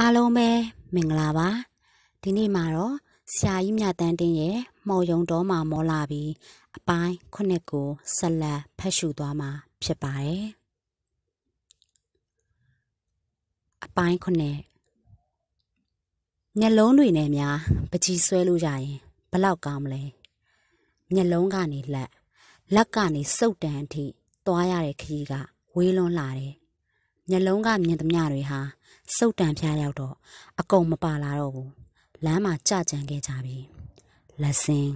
အားလုံးပဲမင်္ဂလာပါဒီနေ့မှာတော့ဆရာကြီးမြတ်တန်းတင်းရဲ့မော်ယုံတော်မှာမောလာပြီးအပိုင်းခုနှစ်ကိုဆက်လက်ဖတ်ရှုသွားမှာ ဖြစ်ပါတယ်အပိုင်းခုနှစ်မျက်လုံးတွေနဲ့များပကြီးဆွဲလို့ရရင်ဘလောက်ကောင်းမလဲမျက်လုံးကနေလက်လက်ကနေစုပ်တန်အထိသွားရတဲ့ခရီးကဝေးလွန်လာတယ်မျက်လုံးကမြင်သမျှတွေဟာစုတ်တန်ဖျားရောက်တော့အကုန်မပါလာတော့ဘူးလမ်းမှာကြကြံခဲ့ကြပြီလက်စင်း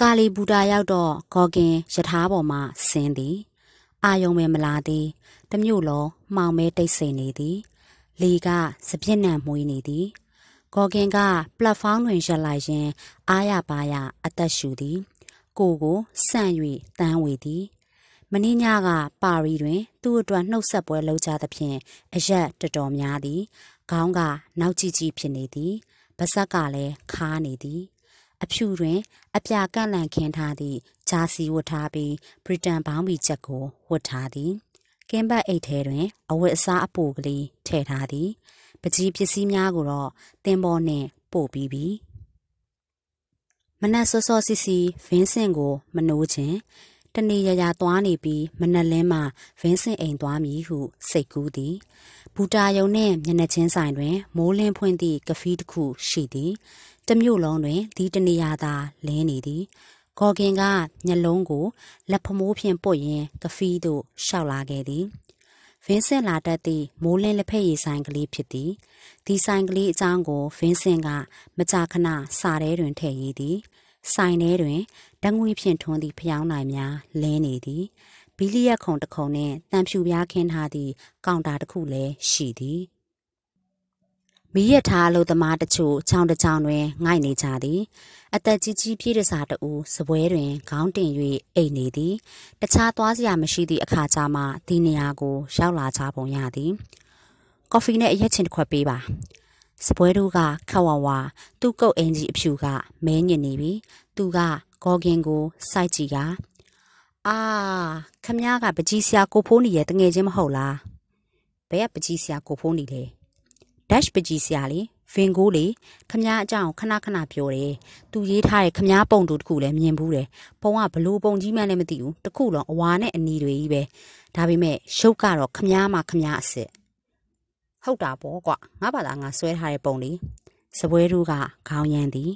ကာလီဘူတာရောက်တော့ဂေါကင်ယထာပေါ်မှာဆင်းသည်အာယုံပဲမလာသည်တမျိုးလုံးမှောင်မဲတိတ်ဆိတ်နေသည်လေကစပြက်နံမွေးနေသည်ဂေါကင်ကပလက်ဖောင်းတွင်ရက်လိုက်ရင်အားရပါရအသက်ရှူသည် ကိုကိုဆန့်၍တန်းဝေသည်မင်းညကပါရီတွင် သူ့အတွက်နှုတ်ဆက်ပွဲ လုပ်ကြသဖြင့်အရက်တတော်များသည်ခေါင်းက နောက်ကြည့်ကြည့်ဖြစ်နေသည်ပါးစပ်ကလည်းခါနေသည် အဖြူတွင် အပြာကန့်လန့်ခင်းထားသည့်ဂျာစီဝတ်ထားပြီးဗြိတန်ဘောင်းဘီချက်ကိုဝတ်ထားသည်ကင်းဘတ်အိတ်ထဲတွင်အဝတ်အစားအပိုကလေးထည့်ထားသည် ပကြီးပစ္စည်းများကိုတော့တင်ပေါ်နှင့် ပို့ပြီးပြီမနက်စောစောစီစီဗင်းစင်ကို မနှိုးခြင်းတနေရရသွားနေပြီးမနက်လင်းမှဗင်းစင်အိမ်သွားမည်ဟု စိတ်ကူးသည်ဘူတာယုံနှင့်မျက်နှာချင်းဆိုင်တွင်မိုးလင်းဖွင့်သည့်ကဖီးတစ်ခုရှိသည်တမျိုးလုံးတွင်ဒီတနေရသာလင်းနေသည်ဂေါ်ကင်ကမျက်လုံးကို လက်ဖမိုးဖြင့်ပုတ်ရင်းကဖီးသို့ရှောက်လာခဲ့သည်ဗင်းစင်လာတတ်သည့်မိုးလင်းလက်ဖက်ရည်ဆိုင်ကလေးဖြစ်သည်ဒီဆိုင်ကလေးအကြောင်းကိုဗင်းစင်က မကြာခဏစာထဲတွင်ထည့်ရေးသည်။ဆိုင်ထဲတွင်ဓငွေဖြင့်ထွန်းသည့်ဖျောင်းနိုင်များလင်းနေသည်ဘီလီယက်ခုံတစ်ခုံနှင့်တန်ဖြူပြားခင်းထားသည့်ကောင်တာတစ်ခုလည်းရှိသည်မီးရထားအလုပ်သမားတချို့ချောင်းတစ်ချောင်းတွင်ငိုက်နေကြသည်အသက်ကြီးကြီးပြည့်တစားတူစပွဲတွင်ခေါင်းတင်၍အိတ်နေသည် တခြားသွားစရာမရှိသည့်အခါကျမှဒီနေရာကို ရောက်လာကြပုံရသည် ကော်ဖီနဲ့အရက်ချင်တစ်ခွက်ပေးပါစပွဲတို့ကခက်ဝါဝါသူ့ကုတ်အင်ကြီးအဖြူကမဲညစ်နေပြီသူကဂေါ်ဂင်ကို စိုက်ကြည့်ကအာခမည်းကပကြီးဆရာကိုဖိုးနေရဲ့တငယ်ချင်းမဟုတ်လားဘယ်ကပကြီးဆရာကိုဖိုးနေလဲ dash ပကြီးဆရာလေဗင်ကိုလေခမည်းအကြောင်းခဏခဏပြောတယ်သူရေးထားတဲ့ခမည်းပုံတူတခုလည်းမြင်ဘူးတယ်ပုံကဘလို့ပုံကြီးမှန်းလည်းမသိဘူးတခုလုံးအဝါနဲ့အနီတွေကြီးပဲဒါပေမဲ့ရုပ်ကတော့ခမည်းမှခမည်းအစ်စ်ဟုတ်တာပေါ့ကွာငါဘာသာငါဆွဲထားတဲ့ပုံလေစပွဲတို့ကခေါင်းရမ်းသည်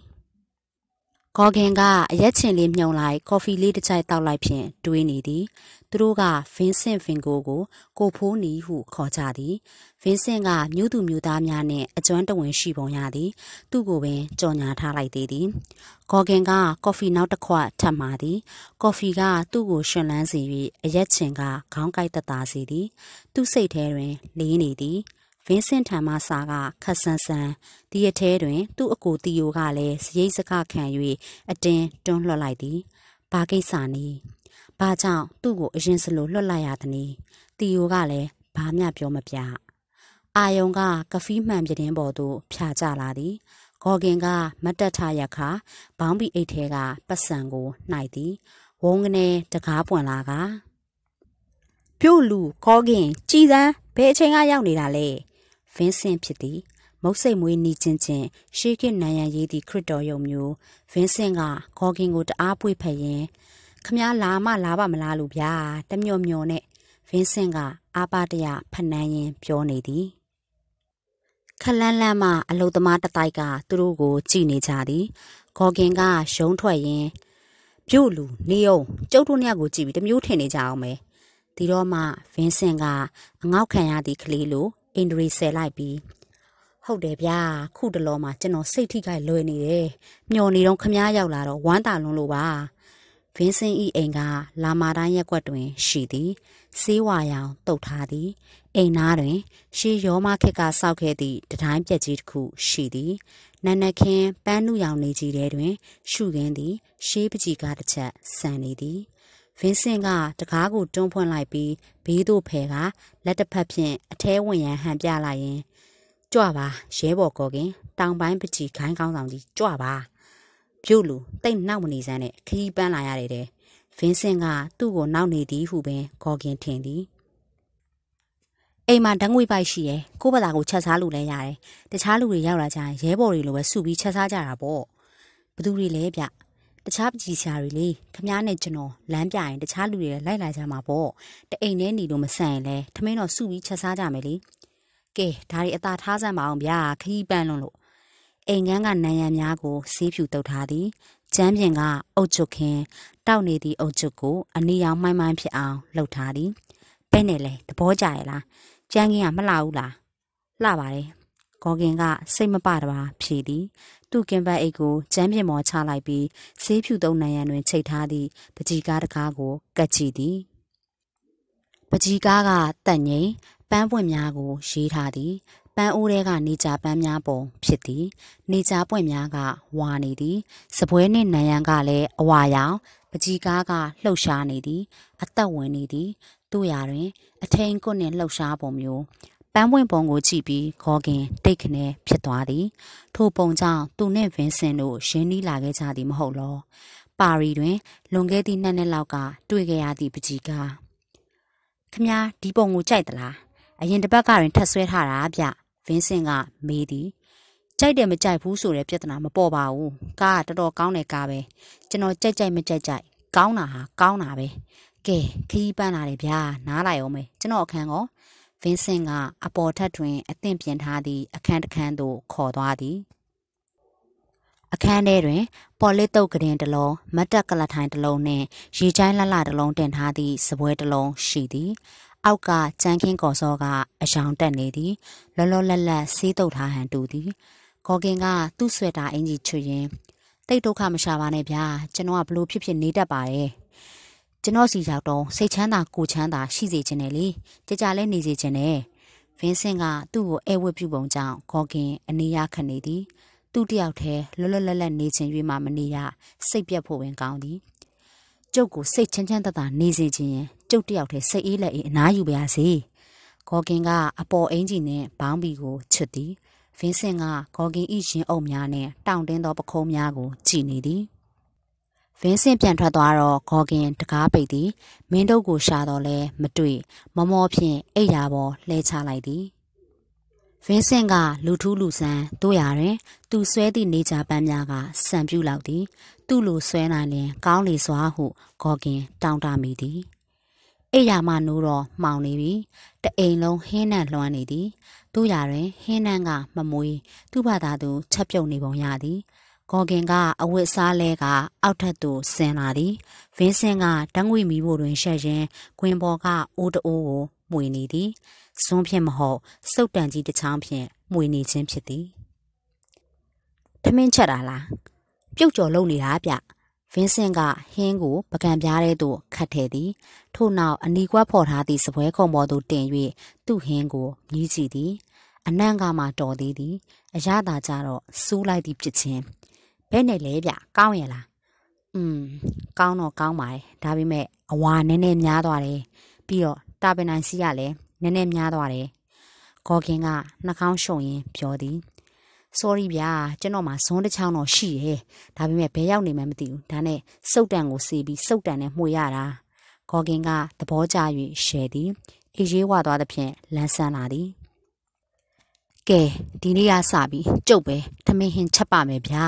ဂေါ်ဂင်ကအရက်ချင်လေးမြုံလိုက်ကော်ဖီလေးတစ်ချိုက်တောက်လိုက်ဖြင့်တွေးနေသည်သူတို့ကဗင်းဆင့်ဗင်ကိုကို ကိုဖိုးနီဟုခေါ်ကြသည်ဗင်းဆင့်ကမြို့သူမြို့သားများနှင့်အကျွမ်းတဝင်ရှိပုံရသည် သူ့ကိုပင်ကြော်ညာထားလိုက်သေးသည်ဂေါ်ဂင်က ကော်ဖီနောက်တစ်ခွက်ထပ်မာသည် ကော်ဖီက သူ့ကိုရှင်လန်းစေ၍အရက်ချင်ကခေါင်းကိုက်သက်သာစေသည် သူ့စိတ်ထဲတွင်လေးနေသည်ဗင်းစင်ထံမှစာကခက်ဆန်းဆန်းဒီအထဲတွင်သူ့အကိုတီယိုကလည်းစရိတ်စခခံ၍အတင်းတွန်းလှော်လိုက်သည်ဘာကိစ္စနည်းဘာကြောင့်သူ့ကိုအရင်စလိုလွတ်လိုက်ရသနည်းတီယိုကလည်းဘာမှပြောမပြအာယုံကကဖီးမှန်ပြတင်းပေါ်သို့ဖြာကျလာသည်ဂေါ်ကင်ကမတ်တက်ထရခါဘောင်းပီအိတ်ထဲကပတ်စံကိုနှိုက်သည်ဝုံကနေတကားပွင့်လာကပြုတ်လူဂေါ်ကင်ကြည်စမ်းဘယ်အချိန်ကရောက်နေတာလဲဗင်းဆင့်ဖြစ်သည်မုတ်စိတ်မွေးနီချင်းချင်းရှေးခေတ်နိုင်ရန်ရေးသည့်ခရစ်တော်ယုံမျိုးဗင်းဆင့်ကဂေါ်ဂင်ကိုတအားပွေဖက်ရင်ခမားလာမလာပါမလားလို့ဗျာတမျော့မျောနဲ့ဗင်းဆင့်ကအာပါတရဖနှန်းရင်ပြောနေသည်ခလန်းလန်းမှအလုသမားတတိုက်ကသူတို့ကိုကြည်နေကြသည်ဂေါ်ဂင်ကရုံးထွက်ရင်ပြုတ်လူနေအောင်ကျုပ်တို့နှစ်ယောက်ကိုကြည်ပြီးတမျိုးထင်နေကြအောင်ပဲဒီတော့မှဗင်းဆင့်ကအငေါက်ခံရသည့်ကလေးလိုအင်ဒရီဆယ်လိုက်ပြီးဟုတ်တယ်ဗျာခုတလောမှာကျွန်တော်စိတ်ထိခိုက်လွယ်နေတယ်မျောနေတော့ခမားရောက်လာတော့ဝမ်းတာလွန်းလို့ပါဗင်းစင်းဤအိမ်က လာမာတိုင်းရက်ွက်တွင်ရှိသည်စေးဝါရောင်တုတ်ထားသည်အိမ်နာတွင် ရှေးရောမခက်ကစောက်ခဲ့သည့်တတိုင်းပြက်ကြီးတစ်ခုရှိသည်နန္နခင်းပန်းနုရောင်နေကြီးထဲတွင် ရှုခင်းသည် ရှေးပကြီးကတစ်ချက်ဆန်နေသည်ဗင်းစင်ကတကားကိုတွန်းဖွင့်လိုက်ပြီးဘေးသို့ဖယ်ကလက်တစ်ဖက်ဖြင့်အထဲဝင်ရန်ဟန်ပြလိုက်ရင်ကြွပါရဲဘော်ကောကင်တောင်ပိုင်းပချီခိုင်းကောင်းဆောင်ကြီးကြွပါ ပြုတ်လူတိတ်နောက်မနေစမ်းနဲ့ခရီးပန်းလာရတယ်တဲ့ဗင်းစင်က သူ့ကိုနောက်နေသည်ဟုပင်ကောကင်ထင်သည်အိမ်မှာဓငွေပိုက်ရှိရယ်ကိုယ့်ဘာသာကိုချက်စားလို့လည်းရတယ်တခြားလူတွေရောက်လာကြရင်ရဲဘော်တွေလိုပဲစုပြီးချက်စားကြတာပေါ့ဘသူတွေလဲဗျတခြားပကြီးဆရာတွေလေခမားနဲ့ကျွန်တော်လမ်းပြရင်တခြားလူတွေလည်းလိုက်လာကြမှာပေါ့တအိမ်ထဲနေလို့မဆန်ရင်လည်းထမင်းတော့စုပြီးချက်စားကြမယ်လေကဲဒါတွေအသာထားစမ်းပါအောင်ဗျာခီးပန်းလုံးလို့အိမ်ငန်းကနံရံများကိုဆေးဖြူတုပ်ထားသည်ကျမ်းပြင်ကအုတ်ချုပ်ခင်းတောက်နေသည့်အုတ်ချုပ်ကို အနည်းအောင်မှိုင်းမှိုင်းဖြစ်အောင်လှုပ်ထားသည်ပဲနဲ့လဲသဘောကျရဲ့လားကျမ်းကင်းကမလှဘူးလားလှပါတယ်ဂေါ်ကင်က စိတ်မပတပါဖြေသည်သူ့ကင်ဘတ်အိတ်ကိုကျမ်းပြင်ပေါ်ချလိုက်ပြီးဆေးဖြူသုံးနံရံတွင်ချိတ်ထားသည့်ပကြီကားတစ်ကားကိုကတ်ချီသည်ပကြီကားကတက်ငိမ်ပန်းပွင့်များကိုရေးထားသည်ပန်းအိုးတဲကနေကြပန်းများပုံဖြစ်သည် နေကြပွင့်များကဝါနေသည်စပွဲနှင့်နံရံကလည်းအဝါရောင်ပကြီကားကလှုပ်ရှားနေသည် အသက်ဝင်နေသည်တို့ရာတွင် အထိန်ကွနှင့်လှုပ်ရှားပုံမျိုးပန်းပွင့်ပုံကိုကြည့်ပြီးခေါ်ခင်တိတ်ခနဲဖြစ်သွားသည် ထိုပုံကြောင့်သူနှင့်ဗင်ဆင်တို့ရင်းနှီးလာခဲ့ကြသည်မဟုတ်လောပါရီတွင်လွန်ခဲ့သည့်နှစ်နှစ်လောက်ကတွေ့ခဲ့ရသည့်ပကြီးကားခမည်းဒီပုံကိုကြိုက်သလားအရင်တစ်ပတ်ကတွင်ထပ်ဆွဲထားတာဗျဗင်ဆင်ကမေးသည်ကြိုက်တယ်မကြိုက်ဘူးဆိုတဲ့ပြဿနာမပေါ်ပါဘူးကားကတော်တော်ကောင်းတဲ့ကားပဲကျွန်တော်ကြိုက်ကြိုက်မကြိုက်ကြိုက်ကောင်းတာဟာကောင်းတာပဲကဲခီးပန်းလာတယ်ဗျာနားလိုက်အောင်မယ်ကျွန်တော်အခန်းကောဗင်းစင်ကအပေါ်ထက်တွင် အသင့်ပြင်ထားသည့်အခန်းတစ်ခန်းသို့ခေါ်သွားသည်အခန်းထဲတွင်ပေါ်လစ်တုပ်ကတင်တစ်လုံးမတ်တက်ကလထိုင်တစ်လုံးနှင့်ရေချိုင်းလှလှတစ်လုံးတင်ထားသည့်စပွဲတစ်လုံးရှိသည် အောက်ကကြမ်းခင်းကော်စောကအယောင်တက်နေသည်လောလောလတ်လတ်စီးတုပ်ထားဟန်တူသည်ကော်ကင်ကသူ့ဆွေတာအင်ကြီးချွေရင်တိတ်ဒုက္ခမရှာပါနဲ့ဗျာကျွန်တော်ကဘလို့ဖြစ်ဖြစ်နေတတ်ပါရဲ့ကျွန်တော်စီရောက်တော့စိတ်ချမ်းသာကိုချမ်းသာရှိစေခြင်းနဲ့လေကြကြလဲနေစေခြင်းနဲ့ဗင်းစင်က သူ့ကိုအဲဝတ်ပြုပုံကြောင့်ဂေါ်ကင်အနေရခနေသည် သူ့တယောက်တည်းလွတ်လွတ်လပ်လပ်နေခြင်း၍မှမနေရစိတ်ပြတ်ဖို့ဝင်ကောင်းသည်ကျုပ်ကိုစိတ်ချမ်းချမ်းသာသာနေစေခြင်းရင်ကျုပ်တယောက်တည်းစိတ်အေးလက်အေးအနားယူပါရစေဂေါ်ကင်ကအပေါ်အင်ကြီးနဲ့ဘောင်းဘီကိုချွတ်သည်ဗင်းစင်ကဂေါ်ကင်၏ရင်အုပ်များနဲ့တောင့်တင်းသောပခုံးများကိုကြည်နေသည်ဗင်းစင်ပြန်ထွက်သွားတော့ဂေါ်ကင် တကားပိတ်သည်မင်းတို့ကိုရှာတော့လဲမတွေ့မမောဖြင့်အိယာပေါ်လှဲချလိုက်သည်ဗင်းစင်က လူထူးလူဆန်းတို့ရတွင် သူဆွဲသည့်နေကြပန်းများကစံပြူလောက်သည် သူ့လိုဆွဲနိုင်လျင် ကောင်းလေစွာဟုဂေါ်ကင်တောင်းတမိသည်အိယာမနိုးတော့မှောင်နေပြီတအိမ်လုံးဟင်းနံလွှမ်းနေသည်တို့ရတွင်ဟင်းနံကမမွေးသူ့ဘာသာသူချက်ပြုတ်နေပုံရသည်ဂေါ်ဂင်ကအဝတ်စားလဲကအောက်ထပ်သို့ဆင်လာသည်ဗင်းစင်ကတငွေမီဖို့တွင် ရှက်ရင်ခွင်ပေါ်ကအိုးတအိုးကိုမှွေနေသည်ဇွန်းဖြင့်မဟုတ်စုပ်တန်ကြီးတစ်ချောင်းဖြင့်မှွေနေခြင်းဖြစ်သည်ထမင်းချက်တာလားပြုတ်ကျော်လုံနေတာဗျဗင်းစင်က ဟင်းကို ပကံပြားတဲ့သို့ခတ်ထည့်သည် ထို့နောက်အနီကွက်ဖော်ထားသည့်စပွဲခုံပေါ်သို့တင်၍သူ့ဟင်းကိုမြည်ကြည့်သည် အနံ့ကမှတော်သေးသည်အရသာကြတော့စူးလိုက်သည့်ဖြစ်ချင်းဘယ်နဲ့လဲဗျကောင်းရလားอืมကောင်းတော့ကောင်းပါတယ်ဒါပေမဲ့အဝါနည်းနည်းများသွားတယ်ပြီးတော့တာပင်နိုင်စီကလည်းနည်းနည်းများသွားတယ်ဂေါ်ကင်ကနှာခေါင်းရှုံရင်းပြောသည် sorry ဗျာကျွန်တော်မှာဇွန်းတစ်ချောင်းတော့ရှိတယ်ဒါပေမဲ့ဘယ်ရောက်နေမှမသိဘူးဒါနဲ့စုတ်တန်ကိုစေးပြီးစုတ်တန်နဲ့မှုရတာဂေါ်ကင်ကသဘောကျ၍ရှယ်သည်အေးရွေးဝသွားသဖြင့်လန်းဆန်းလာသည်ကဲဒီနေ့ရစပြီးကျုပ်ပဲသမင်းဟင်ချက်ပါမယ်ဗျာ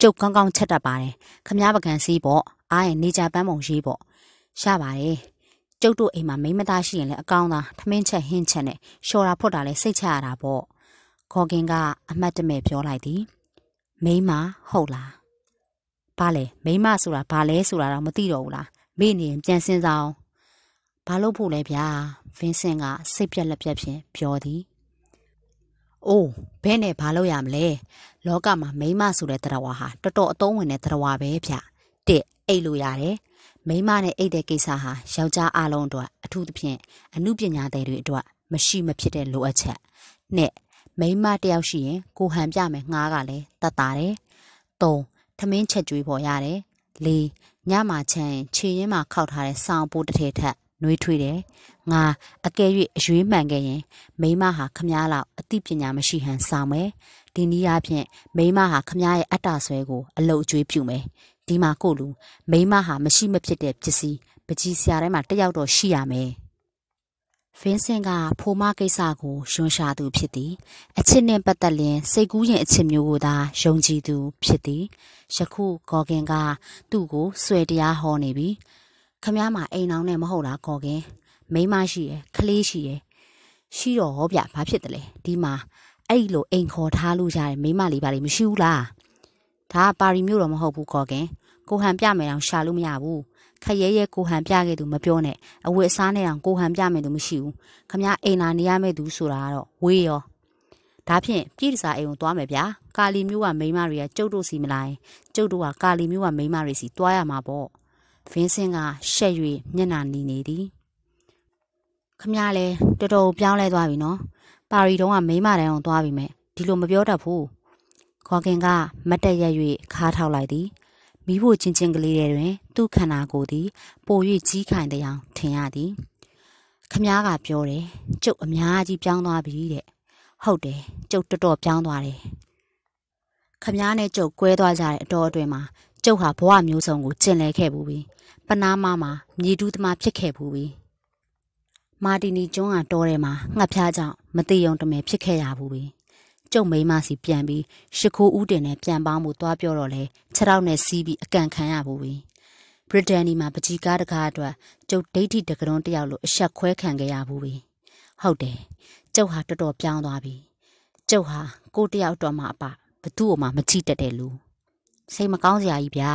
ကျုပ်ကောင်းကောင်းချက်တတ်ပါတယ်ခမားပကံစီးပေါ့အားရင်နေကြပန်းပုံရေးပေါ့ရပါတယ်ကျုပ်တို့အိမ်မှာမိမသားရှိရင်လည်းအကောင်းသာသမင်းချက်ဟင်းချက်နဲ့ရှော်တာဖွတ်တာလည်းစိတ်ချရတာပေါ့ခေါ်ကင်ကအမတ်တမဲ့ပြောလိုက်သည်မိမဟုတ်လားဘာလဲမိမဆိုတာဘာလဲဆိုတာတော့မသိတော့ဘူးလားမေ့နေရင်ပြန်စင်းစားအောင်ဘာလို့ဖို့လဲဗျာဗင်းစင်ကစိတ်ပြက်လက်ပြက်ဖြင့်ပြောသည်။အိုးဘဲနဲ့ဘာလုပ်ရမလဲ။လောကမှာမိမဆိုတဲ့တရဝါဟာတော်တော်အသုံးဝင်တဲ့တရဝါပဲဗျ။တစ်အိတ်လို့ရတယ်။မိမနဲ့အိတ်တဲ့ကိစ္စဟာယောက်ျားအလုံးအတွက်အထူးသဖြင့်အမှုပညာသည်တွေအတွက်မရှိမဖြစ်တဲ့လိုအပ်ချက်။နှစ်မိမတယောက်ရှိရင် ကိုဟန်ပြမယ်ငှားကလည်းတတ်တာတယ်။သုံးထမင်းချက်ကြွေးပေါ်ရတယ်။လေးညမှာချမ်းချေရင်မှာခောက်ထားတဲ့ဆောင်းပိုးတစ်ထည်ထက်နှွေးထွေးတယ်။ငါအကယ်၍အရွေးမှန်ခဲ့ရင်မိမဟာခမားလောက်အသိပညာမရှိဟန်ဆောင်မယ်။ဒီနည်းအားဖြင့်မိမဟာခမားရဲ့အတ္တဆွဲကိုအလုတ်ကျွေးပြုမယ်။ဒီမှာကို့လူမိမဟာမရှိမဖြစ်တဲ့ပစ္စည်းပကြီးဆရာတိုင်းမှာတယောက်တော့ရှိရမယ်။ဖင်းစင်ကဖိုမကိစ္စကို ရွံရှာသူဖြစ်သည်အချစ်နှင့်ပတ်သက်လျင် စိတ်ကူးရင်အချစ်မျိုးကိုသာယုံကြည်သူဖြစ်သည်ယခုဂေါ်ဂင်က သူ့ကိုဆွဲတရားဟောနေပြီ။ခမည်းမအိမ်အောင်နဲ့မဟုတ်လားခေါ်ခင်မိမရှိရယ်ခလေးရှိရယ်ရှိတော့ဟောဗျဘာဖြစ်တယ်လဲဒီမှာအဲ့လိုအိမ်ခေါ်ထားလို့ရတယ်မိမလေးပါလေမရှိဘူးလားဒါပါရီမျိုးတော့မဟုတ်ဘူးခေါ်ခင်ကိုဟန်ပြမယ်အောင်ရှာလို့မရဘူးခရဲရဲကိုဟန်ပြခဲ့သူမပြောနဲ့အဝတ်အစားနဲ့အောင်ကိုဟန်ပြမယ်သူမရှိဘူးခမအိမ်လာနေရမယ်သူဆိုတာကတော့ဝေးရောဒါဖြင့်ပြည်တစားအိမ်ကိုသွားမယ်ဗျာကာလီမျိုးကမိန်းမတွေကကျုပ်တို့စီမလာရင်ကျုပ်တို့ကကာလီမျိုးကမိန်းမတွေစီသွားရမှာပေါ့ဗင်းစင်က ရှက်၍မျက်နှာနီနေသည်ခမရလဲတော်တော်ပြောင်းလဲသွားပြီနော်ပါရီတုံးကမိမတန်းအောင်သွားပြီမဲ့ဒီလိုမပြောတတ်ဘူးခေါ်ခင်ကမတ်တက်ရက်၍ခါထောက်လိုက်သည်မိဖို့ချင်းချင်းကလေးတွေတွင် သူ့ခန္ဓာကိုယ်သည် ပို၍ကြီးခိုင်တဲ့အောင်ထင်ရသည်ခမားကပြောတယ်ကျုပ်အများကြီးပြောင်းသွားပြီတဲ့ဟုတ်တယ်ကျုပ်တော်တော်ပြောင်းသွားတယ်ခမားနဲ့ကျုပ်ကွဲသွားကြတဲ့အတော်အတွင်မှာကျုပ်ဟာဘဝမျိုးစုံကိုကျင်လည်ခဲ့ဘူးပြီပနာမမှာမြေတူးသမားဖြစ်ခဲ့ဘူးပြီမာတီနီကျွန်းကတောထဲမှာငှက်ဖျားကြောင့်မတိယုံတမယ်ဖြစ်ခဲ့ရဘူးပြီကျုပ်မိန်းမစီပြန်ပြီးရှခိုးဦးတင်နဲ့ပြန်ပေါင်းမှုသွားပြောတော့လဲခြေထောက်နဲ့စီးပြီးအကန်ခံရဘူးပြီဗြိတိန်ဒီမှာ ပကြီကားတကားအတွက်ကျုပ်ဒိဋ္ဌိတကရုံးတယောက်လိုအဆက်ခွဲခံခဲ့ရဘူးပြီဟုတ်တယ်ကျုပ်ဟာတော်တော်ပြောင်းသွားပြီကျုပ်ဟာ ကိုတယောက်တော့မှအပဘသူ့အမှမချစ်တတ်တဲ့လူစိတ်မကောင်းစရာကြီးဗျာ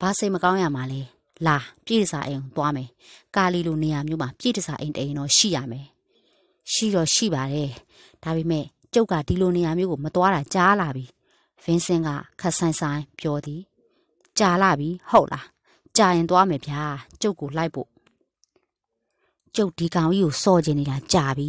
ဘာစိတ်မကောင်းရမှာလဲလာပြည့်စာအိမ်သွားမယ်ကာလီလိုနေရာမျိုးမှာပြည့်စာအိမ်တအိမ်တော့ရှိရမယ်ရှိတော့ရှိပါတယ်ဒါပေမဲ့ကျုပ်ကဒီလိုနေရာမျိုးကိုမသွားတာကြားလာပြီဗင်းစင်ကခက်ဆိုင်ဆိုင်ပြောသည်ကြာလာပြီ ဟုတ်လားကြာရင်သွားမယ်ဗျာကျုပ်ကိုလိုက်ဖို့ကျုပ်ဒီကောင်ကြီးကိုစော့ကျင်နေတာကြာပြီ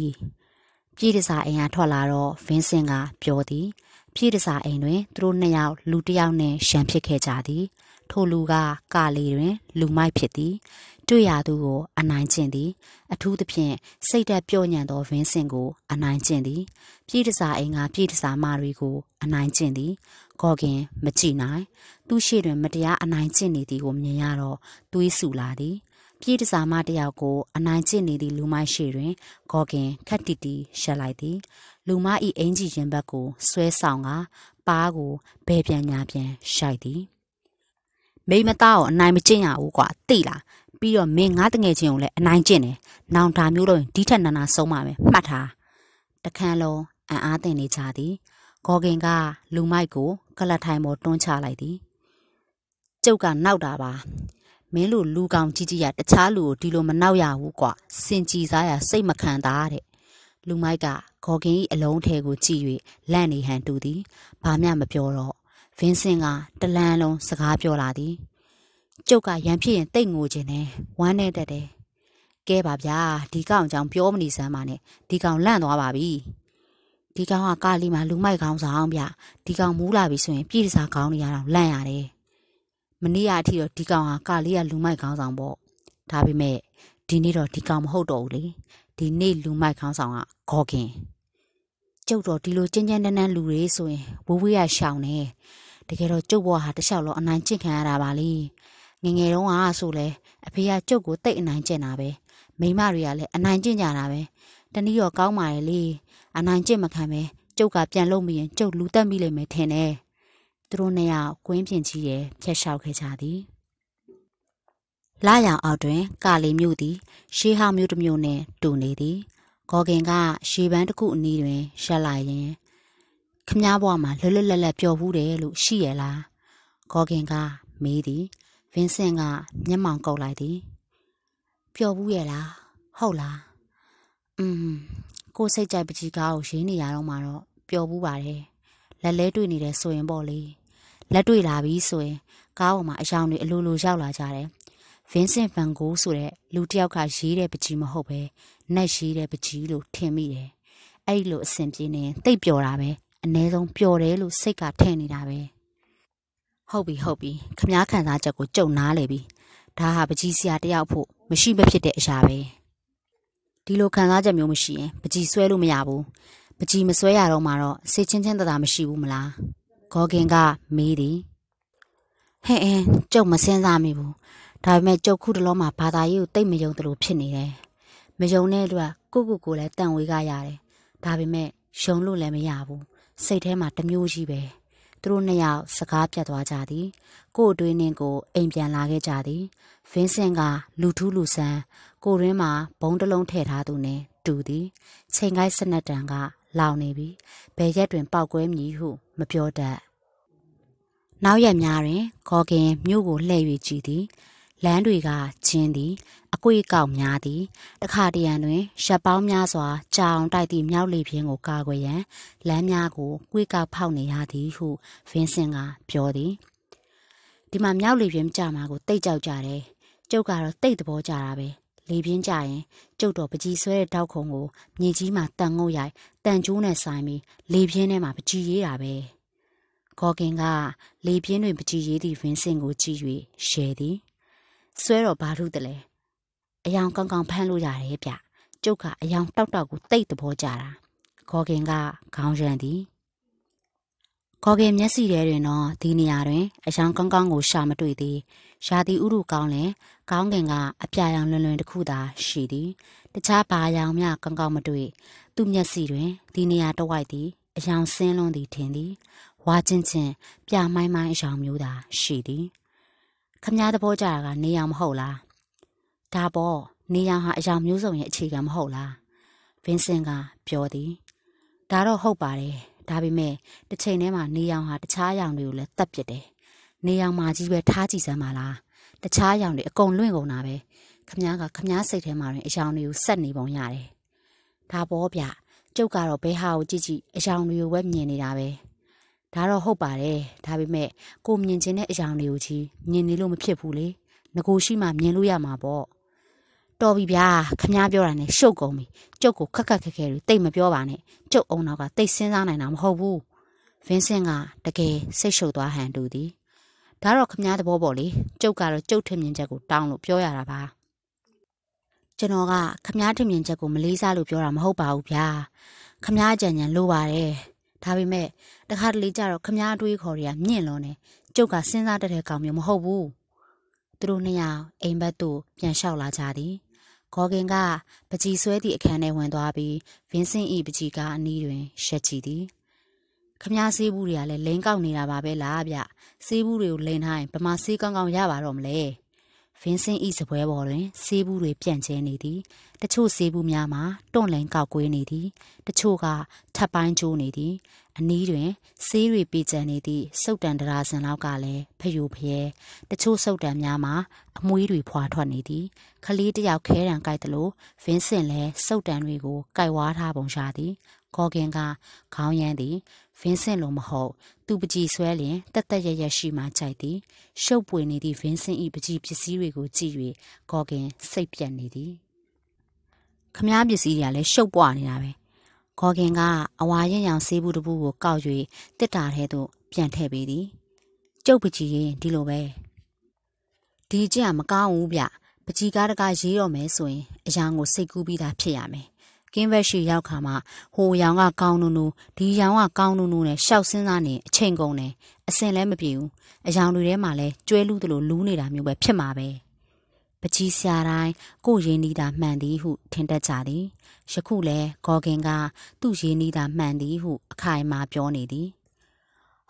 ပြည်တစားအိမ်ကထွက်လာတော့ဗင်းစင်ကပြောသည်ပြည့်တစားအိမ်တွင်သူတို့နှစ်ယောက်လူတစ်ယောက်နှင့်ရံဖြစ်ခဲ့ကြသည် ထိုလူကကာလီတွင် လူမိုက်ဖြစ်သည် တွေ့ရသူကို အနိုင်ကျင့်သည် အထူးသဖြင့်စိတ်သက်ပျော့ညံ့သောဝင်းစင်ကို အနိုင်ကျင့်သည်ပြည်တစားအိမ်ကပြည်တစားမတွေကို အနိုင်ကျင့်သည်ဂေါ်ကင်မကြည့်နိုင် သူ့ရှေ့တွင်မတရားအနိုင်ကျင့်နေသည်ကိုမြင်ရတော့သွေးဆူလာသည်ပြည်တစားမတယောက်ကိုအနိုင်ကျင့်နေသည့်လူမိုက်ရှေ့တွင်ဂေါ်ကင်ခက်တီတီရှက်လိုက်သည်လူမ၏အင်ကြီးရင်ဘက်ကိုဆွဲဆောင်ကပါးကိုဘယ်ပြန်ညာပြန်ရှိုက်သည်မိမသားကိုအနိုင်မကျင့်ရဘူးကွာသိလားပြီးတော့မင်းငါတငယ်ချင်းကိုလည်းအနိုင်ကျင့်တယ်နောင်တာမျိုးလို့ဒီထက်နာနာဆုံးပါမယ်မှတ်ထားတခန်းလုံးအံ့အားသင့်နေကြသည်ဂေါ်ကင်က လူမိုက်ကိုကလတ်ထိုင်ပေါ်တွန်းချလိုက်သည်ကျုပ်ကနောက်တာပါမင်းလိုလူကောင်ကြီးကြီးရတခြားလူကိုဒီလိုမနောက်ရဘူးကွာစင်ကြည်စားရစိတ်မခံတာတဲ့လူမိုက်ကဂေါ်ကင်၏အလုံးထဲကိုကြည့်၍လန့်နေဟန်တူသည်။ဘာမှမပြောတော့ဗင်းစင်ကတလန်းလုံးစကားပြောလာသည်။ကျုပ်ကရံဖြစ်ရင်တိတ်ငိုခြင်းနဲ့ဝမ်းနေတတ်တယ်။ကဲပါဗျာဒီကောင်ကြောင့်ပြောမနေစမ်းပါနဲ့ဒီကောင်လန့်သွားပါပြီ။ဒီကောင်ကကာလီမှာလူမိုက်ကောင်းဆောင်ဗျဒီကောင်မူးလာပြီဆိုရင်ပြည်စားကောင်းနေရတော့လန့်ရတယ်။မနေ့ကအထိတော့ဒီကောင်ကကာလီကလူမိုက်ကောင်းဆောင်ပေါ့။ဒါပေမဲ့ဒီနေ့တော့ဒီကောင်မဟုတ်တော့ဘူးလေဒီနေ့လူမိုက်ခေါင်းဆောင်ကဂေါ်ခင်ကျုပ်တော့ဒီလိုကျဉ်းကျဉ်းတန်းတန်းလူတွေဆိုရင်ဝေးဝေးရရှောင်နေတကယ်တော့ကျုပ်ဘဝဟာတခြားတော့အနိုင်ကျင့်ခံရတာပါလေငငယ်တုန်းကဆိုလဲအဖေကကျုပ်ကိုတိတ်အနိုင်ကျင့်တာပဲမိမတွေကလည်းအနိုင်ကျင့်ကြတာပဲတနည်းတော့ကောင်းပါလေလေအနိုင်ကျင့်မခံပဲကျုပ်ကပြန်လို့မရင်ကျုပ်လူတက်မိလိမ့်မယ်ထင်တယ်သူတို့နဲ့ကကွင်းပြင်ကြီးရဲ့ဖျက်လျှောက်ခဲ့ကြသည်လာရောင်အောက်တွင်ကာလီမြို့သည်ရှေးဟောင်းမြို့တစ်မြို့နှင့်တူနေသည်ဂေါ်ဂင်ကရှေးပန်းတစ်ခုအနီးတွင်ရပ်လိုက်ရင် ခမားဘွားမှာလွတ်လွတ်လပ်လပ်ပျော်ဘူးတယ်လို့ရှိရလားဂေါ်ဂင်က မေးသည်ဗင်းစင်ကမျက်မှောင်ကုပ်လိုက်သည်ပျော်ဘူးရဲ့လားဟုတ်လားอืมကိုစိတ်ကြိုက်ပကြီးကားကိုရင်းနေရတော့မှာတော့ပျော်ဘူးပါတယ်လက်လဲတွေ့နေတယ်ဆိုရင်ပေါ့လေလက်တွေ့လာပြီဆိုရင်ကားပေါ်မှာအယောင်တွေအလိုလိုရောက်လာကြတယ်ဗင်းစင်ဗန်ဂိုးဆိုတဲ့လူတစ်ယောက်ကရေးတဲ့ပကြီးမဟုတ်ပဲနတ်ရေးတဲ့ပကြီးလို့ထင်မိတယ်။အဲ့လိုအစဉ်ပြေနေတိတ်ပျော်တာပဲ။အ ਨੇ ဆုံးပျော်တယ်လို့စိတ်ကထင်နေတာပဲ။ဟုတ်ပြီဟုတ်ပြီခမားခံစားချက်ကိုကြုံနားလေပြီ။ဒါဟာပကြီးဆရာတယောက်ဖို့မရှိမဖြစ်တဲ့အရာပဲ။ဒီလိုခံစားချက်မျိုးမရှိရင်ပကြီးဆွဲလို့မရဘူး။ပကြီးမဆွဲရတော့မှတော့စိတ်ချင်းချင်းတသာမရှိဘူးမလား။ဂေါ်ကင်ကမေးသည်။ဟဲ့အင်းကြုံမစင်းစားမိဘူး။ဒါပေမဲ့ကြောက်ခုတလုံးမှာဘာသာရေးကိုတိတ်မယုံသလိုဖြစ်နေတယ်။မယုံတဲ့အတွက်ကိုကိုကိုလည်းတန်ဝေကရတယ်။ဒါပေမဲ့ယုံလို့လည်းမရဘူး။စိတ်ထဲမှာတမျိုးကြီးပဲ။သူတို့နှစ်ယောက်စကားပြတ်သွားကြသည်။ကို့အတွင်းနှင်းကို အိမ်ပြန်လာခဲ့ကြသည်။ဗင်းစင်က လူထူးလူဆန်းကိုရင်းမှာဘုံတလုံးထည့်ထားသူနဲ့တူသည်။ချိန်ကိုက်စနက်တန်က လောင်နေပြီ။ဘယ်ရက်တွင်ပေါက်ကွဲမည်ဟုမပြောတတ်။နောက်ရက်များတွင်ဂေါ်ကင်မြို့ကိုလှည့်၍ကြည်သည်။လမ်းတွေကကျင်းသည် အကွေ့ကောက်များသည်တခါတရံတွင်ရပ်ပေါင်းများစွာ ကြောင်တိုက်သည့်မြောက်လေပြင်းကိုကာကွယ်ရန်လမ်းများကိုကွေ့ကောက်ဖောက်နေရသည်ဟုဗင်းစင်ကပြောသည်ဒီမှာမြောက်လေပြင်းကြမှာကိုတိတ်ကြောက်ကြတယ်ကျုပ်ကတော့တိတ်သဘောကြတာပဲလေပြင်းကြရင်ကျုပ်တော့ပကြီးဆွဲတဲ့တောက်ခုံကိုမြေကြီးမှာတန်ငုတ်ရိုက်တန်ကျိုးနဲ့ဆိုင်ပြီးလေပြင်းထဲမှာပကြီးရေးတာပဲဂေါ်ကင်ကလေပြင်းတွင်ပကြီးရေးသည့်ဗင်းစင်ကိုကြည့်၍ရှယ်သည်ဆွဲတော့ဘာလို့တလဲအယောင်ကောင်းကောင်းဖမ်းလို့ရတယ်ဗျကျုပ်ကအယောင်တောက်တောက်ကိုတိတ်သဘောကြတာခေါ်ခင်ကခေါင်းရံသည်ခေါ်ခင်မျက်စိထဲတွင်တော့ဒီနေရာတွင်အယောင်ကောင်းကောင်းကိုရှာမတွေ့သေးရာသီဥတုကောင်းလင်ခေါင်းခင်ကအပြာရောင်လွန်လွန်တစ်ခုသာရှိသည်တခြားဘာရောင်မျှကောင်းကောင်းမတွေ့သူ့မျက်စိတွင်ဒီနေရာတဝိုက်သည်အယောင်ဆင်းလွန်းသည်ထင်သည်ဝါချင်းချင်းပြမိုင်းမိုင်းအယောင်မျိုးသာရှိသည်ခမားသဘောကြတာကနေရောင်မဟုတ်လားဒါပေါ့နေရောင်ဟာအရာမျိုးစုံရဲ့အခြေခံမဟုတ်လားဗင်းစင်ကပြောသည်ဒါတော့ဟုတ်ပါတယ်ဒါပေမဲ့တစ်ချိန်တည်းမှာနေရောင်ဟာတခြားအရာတွေကိုလည်းတတ်ပစ်တယ်နေရောင်မာကြီးပဲထားကြည့်စမ်းပါလားတခြားအရာတွေအကုန်လွင့်ကုန်တာပဲခမားကခမားစိတ်ထဲမှာတွင်အရာတွေကိုဆက်နေပုံရတယ်ဒါပေါ့ဗျကျုပ်ကတော့ဘဲဟာကိုကြည့်ကြည့်အရာတွေကိုပဲမြင်နေတာပဲ။ဒါတော့ဟုတ်ပါတယ်ဒါပေမဲ့ကိုမြင်ချင်တဲ့အရာတွေကိုကြီးမြင်နေလို့မဖြစ်ဘူးလေငကိုရှိမှမြင်လို့ရမှာပေါ့တော်ပြီဗျာခမားပြောတာနဲ့ရှုပ်ကုန်ပြီကျုပ်ကိုခက်ခက်ခဲခဲတွေတိတ်မပြောပါနဲ့ကျုပ်အောင်တော့ကတိတ်စဉ်းစားနိုင်တာမဟုတ်ဘူးဗင်းစင်ကတကယ်စိတ်ရှုပ်သွားဟန်တူသည်ဒါတော့ခမားသဘောပေါ့လေကျုပ်ကတော့ကျုပ်ထင်မြင်ချက်ကိုတောင်းလို့ပြောရတာပါကျွန်တော်ကခမားထင်မြင်ချက်ကိုမလေးစားလို့ပြောတာမဟုတ်ပါဘူးဗျာခမားအကြံဉာဏ်လိုပါတယ်ဒါပေမဲ့တခါတလေကြတော့ခမားအတွေးခေါ်တွေကမြင့်လွန်နေကျုပ်ကစဉ်းစားတတ်တဲ့ကောင်မျိုးမဟုတ်ဘူးသူတို့နှစ်ယောက်အိမ်ဘက်သို့ပြန်လျှောက်လာကြသည်ဂေါ်ကင်ကပကြီဆွဲသည့်အခန်းထဲဝင်သွားပြီးဗင်းစင့်၏ပကြီကားအနီးတွင်ရှက်ကြည့်သည်ခမားဆေးဘူးတွေကလည်းလိန်ကောက်နေတာပါပဲလားဗျဆေးဘူးတွေကိုလိန်ထားရင်ဗမာဆေးကောင်းကောင်းရပါတော့မလဲဗင်းစင်ဤစပွဲပေါ်တွင်ဆေးဘူးတွေပြန့်ကျဲနေသည်တချို့ဆေးဘူးများမှာတွန့်လန်ကောက်ကွေးနေသည်တချို့ကထပ်ပိုင်းကျိုးနေသည်အနီးတွင်ဆေးတွေပေကျန်နေသည့်စုတ်တန်တရာစင်လောက်ကလည်းဖယိုဖျဲတချို့စုတ်တန်များမှာအမွှေးတွေဖွာထွက်နေသည်ခလေးတယောက်ခဲတံကြိုက်သလိုဗင်းစင်လည်းစုတ်တန်တွေကိုကြိုက်ဝါးထားပုံရသည်ဂေါ်ဂင်ကခေါင်းရမ်းသည်ဗင်းစင်လိုမဟုတ် သူပကြီးဆွဲလျင်တက်တက်ရရရှိမှကြိုက်သည်ရှုပ်ပွေနေသည့်ဗင်းစင်၏ပကြီးပစ္စည်းတွေကိုကြည့်၍ဂေါ်ကင်စိတ်ပြတ်နေသည်ခမားပစ္စည်းတွေကလည်းရှုပ်ပွားနေတာပဲဂေါ်ကင်ကအဝါရင်ရောင်ဆေးဘူးတစ်ဘူးကိုကောက်၍တစ်တာထဲသို့ပြန်ထည့်ပေးသည်ကျုပ်ပကြီးရင်ဒီလိုပဲဒီကြံမကောင်းဘူးဗျပကြီးကားတကားရေးတော့မယ်ဆိုရင်အရာကိုစိတ်ကူးပြီးသားဖြစ်ရမယ်ကင်းဘက်ရှိရောက်ခါမှာဟိုရောင်ကကောင်းနုံနုံဒီရောင်ကကောင်းနုံနုံနဲ့ရှောက်စင်းစားနေအချိန်ကုန်တယ်အစင်လည်းမပြေဘူးအယောင်တွေထဲမှာလည်းကျွဲလူးသလိုလူးနေတာမျိုးပဲဖြစ်မှာပဲပကြီးဆရာတိုင်းကိုရင်းနီးတာမှန်သည်ဟု ထင်တတ်ကြသည်ယခုလည်းဂေါ်ကင်က သူ့ရင်းနီးတာမှန်သည်ဟုအခိုင်အမာပြောနေသည်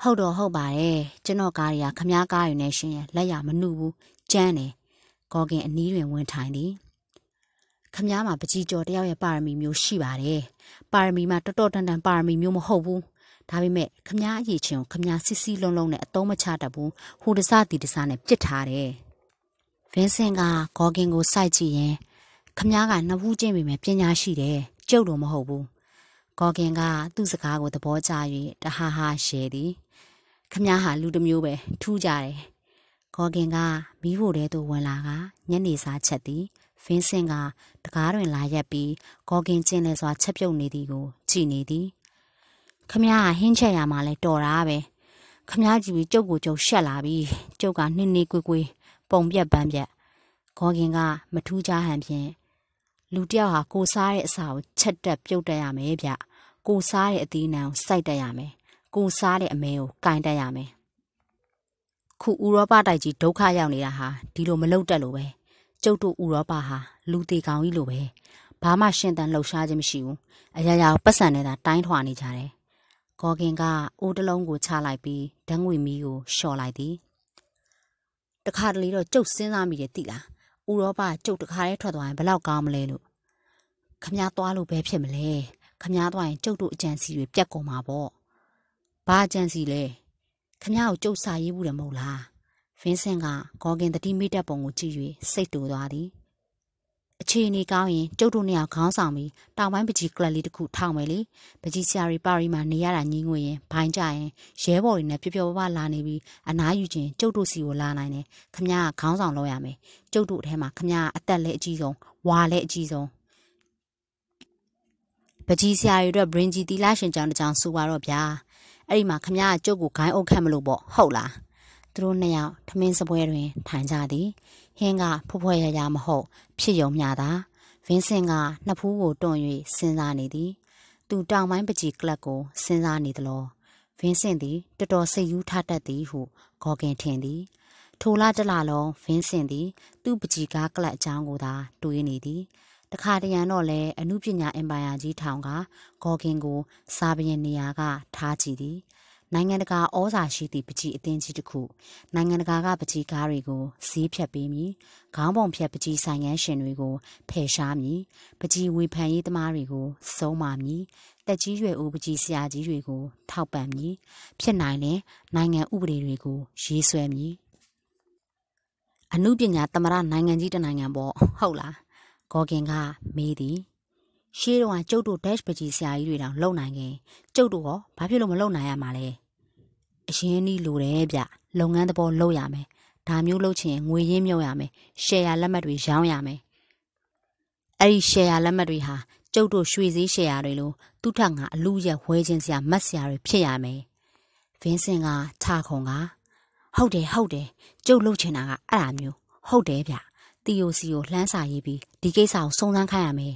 ဟုတ်တော့ဟုတ်ပါရဲ့ကျွန်တော်ကားတွေကခမားကားတွေနဲ့ရှင်လက်ရမနှုတ်ဘူးကြမ်းတယ်ဂေါ်ကင်အနီးတွင်ဝင်ထိုင်သည်ခမားမှာပကြီးကျော်တယောက်ရဲ့ပါရမီမျိုးရှိပါတယ်ပါရမီမှာတော်တော်တန်တန်ပါရမီမျိုးမဟုတ်ဘူးဒါပေမဲ့ခမားအရေးချင်းကိုခမားစစ်စစ်လုံးလုံးနဲ့အသုံးမချတတ်ဘူးဟိုတစားဒီတစားနဲ့ပြစ်ထားတယ်ဗင်းစင်ကဂေါ်ဂင်ကိုစိုက်ကြည့်ရင် ခမားကနှစ်ဘူးချင်းပေမဲ့ပညာရှိတယ်ကြုတ်လို့မဟုတ်ဘူးဂေါ်ဂင်က သူ့စကားကိုသဘောကျ၍တဟာဟာရှယ်သည် ခမားဟာလူတစ်မျိုးပဲထူးကြတယ်ဂေါ်ဂင်က မီးဖို့တဲသို့ဝင်လာကညနေစားချက်သည်ဗင်းစင်ကတကားတွင်လာရက်ပြီးဂေါ်ကင်ကျင်းလဲစွာချက်ပြုတ်နေသည်ကိုကြည်နေသည် ခမရဟင်းချက်ရမှာလဲတော်တာပဲခမရကြည့်ပြီးကျုပ်ကိုကျုပ်ရှက်လာပြီးကျုပ်ကနှင်းနှေးကွေးကွေးပုံပြက်ပန်းပြက်ဂေါ်ကင်က မထူးခြားဟန်ဖြင့်လူတယောက်ဟာ ကိုစားတဲ့အစာကိုချက်တက်ပြုတ်တက်ရမယ်ဗျကိုစားတဲ့အသီးနှံကိုစိုက်တက်ရမယ်ကိုစားတဲ့အမဲကိုကင်တက်ရမယ်ခုဥရောပတိုက်ကြီးဒုက္ခရောက်နေတာဟာဒီလိုမလုပ်တတ်လို့ပဲ။ကျုပ်တို့ဥရောပဟာလူသေးကောင်ကြီးလိုပဲဘာမှရှင်တန်လှုပ်ရှားခြင်းမရှိဘူးအရာရာပတ်စံနေတာတိုင်းထွာနေကြတယ်ဂေါ်ကင်ကအိုးတလုံးကိုချလိုက်ပြီးဓာငွေမီးကိုလျှော်လိုက်သည်တခါတလေတော့ကျုပ်စဉ်းစားမိတယ်တိလားဥရောပကျုပ်တခါတည်းထွက်သွားရင်ဘယ်လောက်ကောင်းမလဲလို့ခမားသွားလို့ပဲဖြစ်မလဲခမားသွားရင် ကျုပ်တို့အကြံစီတွေပြက်ကုန်မှာပေါ့ဘာအကြံစီလဲခမားကိုကျုပ်စာရေးဘူးတယ်မဟုတ်လားဗင်းဆင့်ကဂေါ်ဂင်တတိမိတက်ပုံကိုကြည့်၍စိတ်တူသွားသည်အခြေအနေကောင်းရင်ကျုပ်တို့နှစ်ယောက်ခေါင်းဆောင်ပြီးတောင်ပိုင်းပကြီးကလပ်လေးတစ်ခုထောင်မယ်လေပကြီးဆရာရီပါရီမှာနေရတာညီငွေရင်ဘိုင်းကြရင်ရဲဘော်တွေနဲ့ပျော်ပျော်ပါးပါးလာနေပြီးအနားယူခြင်းကျုပ်တို့စီကိုလာနိုင်တယ်ခမရခေါင်းဆောင်လောက်ရမယ်ကျုပ်တို့အထဲမှာခမရအသက်လည်းအကြီးဆုံးဝါလည်းအကြီးဆုံးပကြီးဆရာရီတို့ဘရင်ဂျီတီလာရှင်ကြောင်တကြောင်ဆိုပါတော့ဗျာအဲ့ဒီမှာခမရကကျုပ်ကိုဂိုင်းအုပ်ခတ်မလို့ပေါ့ဟုတ်လားသူတို့နှစ်ယောက်ထမင်းစပွဲတွင်ထိုင်ကြသည်ဟင်းကဖွဖွရရမဟုတ် ဖြစ်ယုံမျှသာဗင်းစင်ကနှစ်ဖူးကိုတွန့်၍စဉ်းစားနေသည် သူတောင်ပိုင်းပကြီးကလပ်ကိုစဉ်းစားနေသလိုဗင်းစင်သည်တော်တော်စိတ်ယူထတတ်သည်ဟုဂေါ်ကင်ထင်သည် ထိုလတလလုံးဗင်းစင်သည် သူ့ပကြီးကားကလပ်အကြောင်းကိုသာတွေးနေသည် တခါတရံတော့လဲအမှုပညာအင်ပါယာကြီးထောင်ကဂေါ်ကင်ကို စာဘရင်နေရာကထားကြည့်သည်နိုင်ငံတကာဩဇာရှိသည့်ပကြီးအသင်းကြီးတစ်ခုနိုင်ငံတကာကပကြီးကားတွေကိုဈေးဖြတ်ပေးမည်ခေါင်းပုံဖြတ်ပကြီးဆိုင်ငန်းရှင်တွေကိုဖယ်ရှားမည်ပကြီးဝေဖန်ရေးသမားတွေကို ဆုံးမမည်တက်ကြီးရွယ်ဦးပကြီးဆရာကြီးတွေကို ထောက်ပံ့မည်ဖြစ်နိုင်တဲ့နိုင်ငံဥပဒေတွေကိုရေးဆွဲမည်အမှုပညာသမရနိုင်ငံကြီးတနိုင်ငံပေါ့ဟုတ်လားဂေါ်ကင်က မေးသည်ရှေးတော့ကကျုပ်တို့ dash ပကြီးဆရာကြီးတွေတောင်လုံနိုင်ခဲ့ကျုပ်တို့ရောဘာဖြစ်လို့မလုံနိုင်ရမှာလဲအရင်နီးလိုတယ်ဗျလုပ်ငန်းသဘောလုပ်ရမယ်ဒါမျိုးလုပ်ချင်ငွေရင်းမြုပ်ရမယ်ရှယ်ယာလက်မှတ်တွေရောင်းရမယ်အဲ့ဒီရှယ်ယာလက်မှတ်တွေဟာကျုပ်တို့ရွှေစည်းရှယ်ယာတွေလိုသူ့ထက်ငါအလူရက်ဝဲခြင်းစရာမတ်စရာတွေဖြစ်ရမယ်ဗင်းစင်ကထခုံကဟုတ်တယ်ဟုတ်တယ်ကျုပ်လုပ်ချင်တာကအဲ့ဒါမျိုး ဟုတ်တယ်ဗျတီယိုစီကိုလှမ်းစာရေးပြီးဒီကိစ္စကိုစုံစမ်းခိုင်းရမယ်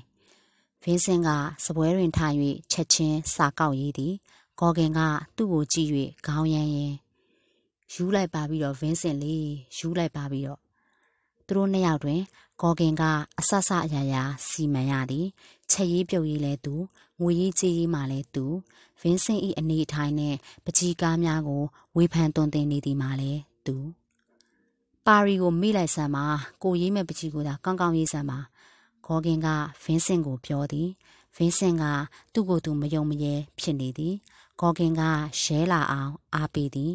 ဗင်းစင်ကစပွဲတွင်ထိုင်၍ချက်ချင်းစာကောက်ရေးသည်ဂေါ်ဂင်က သူ့ကိုကြည့်၍ခေါင်းရမ်းရင်ယူးလိုက်ပါပြီးတော့ဗင်းစင်လေးယူးလိုက်ပါပြီးတော့သူတို့နှစ်ယောက်တွင်ဂေါ်ဂင်ကအဆဆအရာရာစီမံရသည် ချက်ရေးပြုတ်ရေးလဲသူငွေရေးကြေးရေးမှလဲသူဗင်းစင်၏အနေအထိုင်နဲ့ပကြီးကားများကို ဝေဖန်သွန်သင်နေသည်မှလဲသူပါရီကိုမိလိုက်စမ်းပါကိုရေးမဲ့ပကြီးကိုသာကောင်းကောင်းရေးစမ်းပါဂေါ်ဂင်ကဗင်းစင်ကိုပြောသည်ဗင်းစင်ကသူ့ကိုယ်သူမယုံမယဲဖြစ်နေသည်ဂေါ်ဂင်ကရဲလာအောင်အားပေးသည်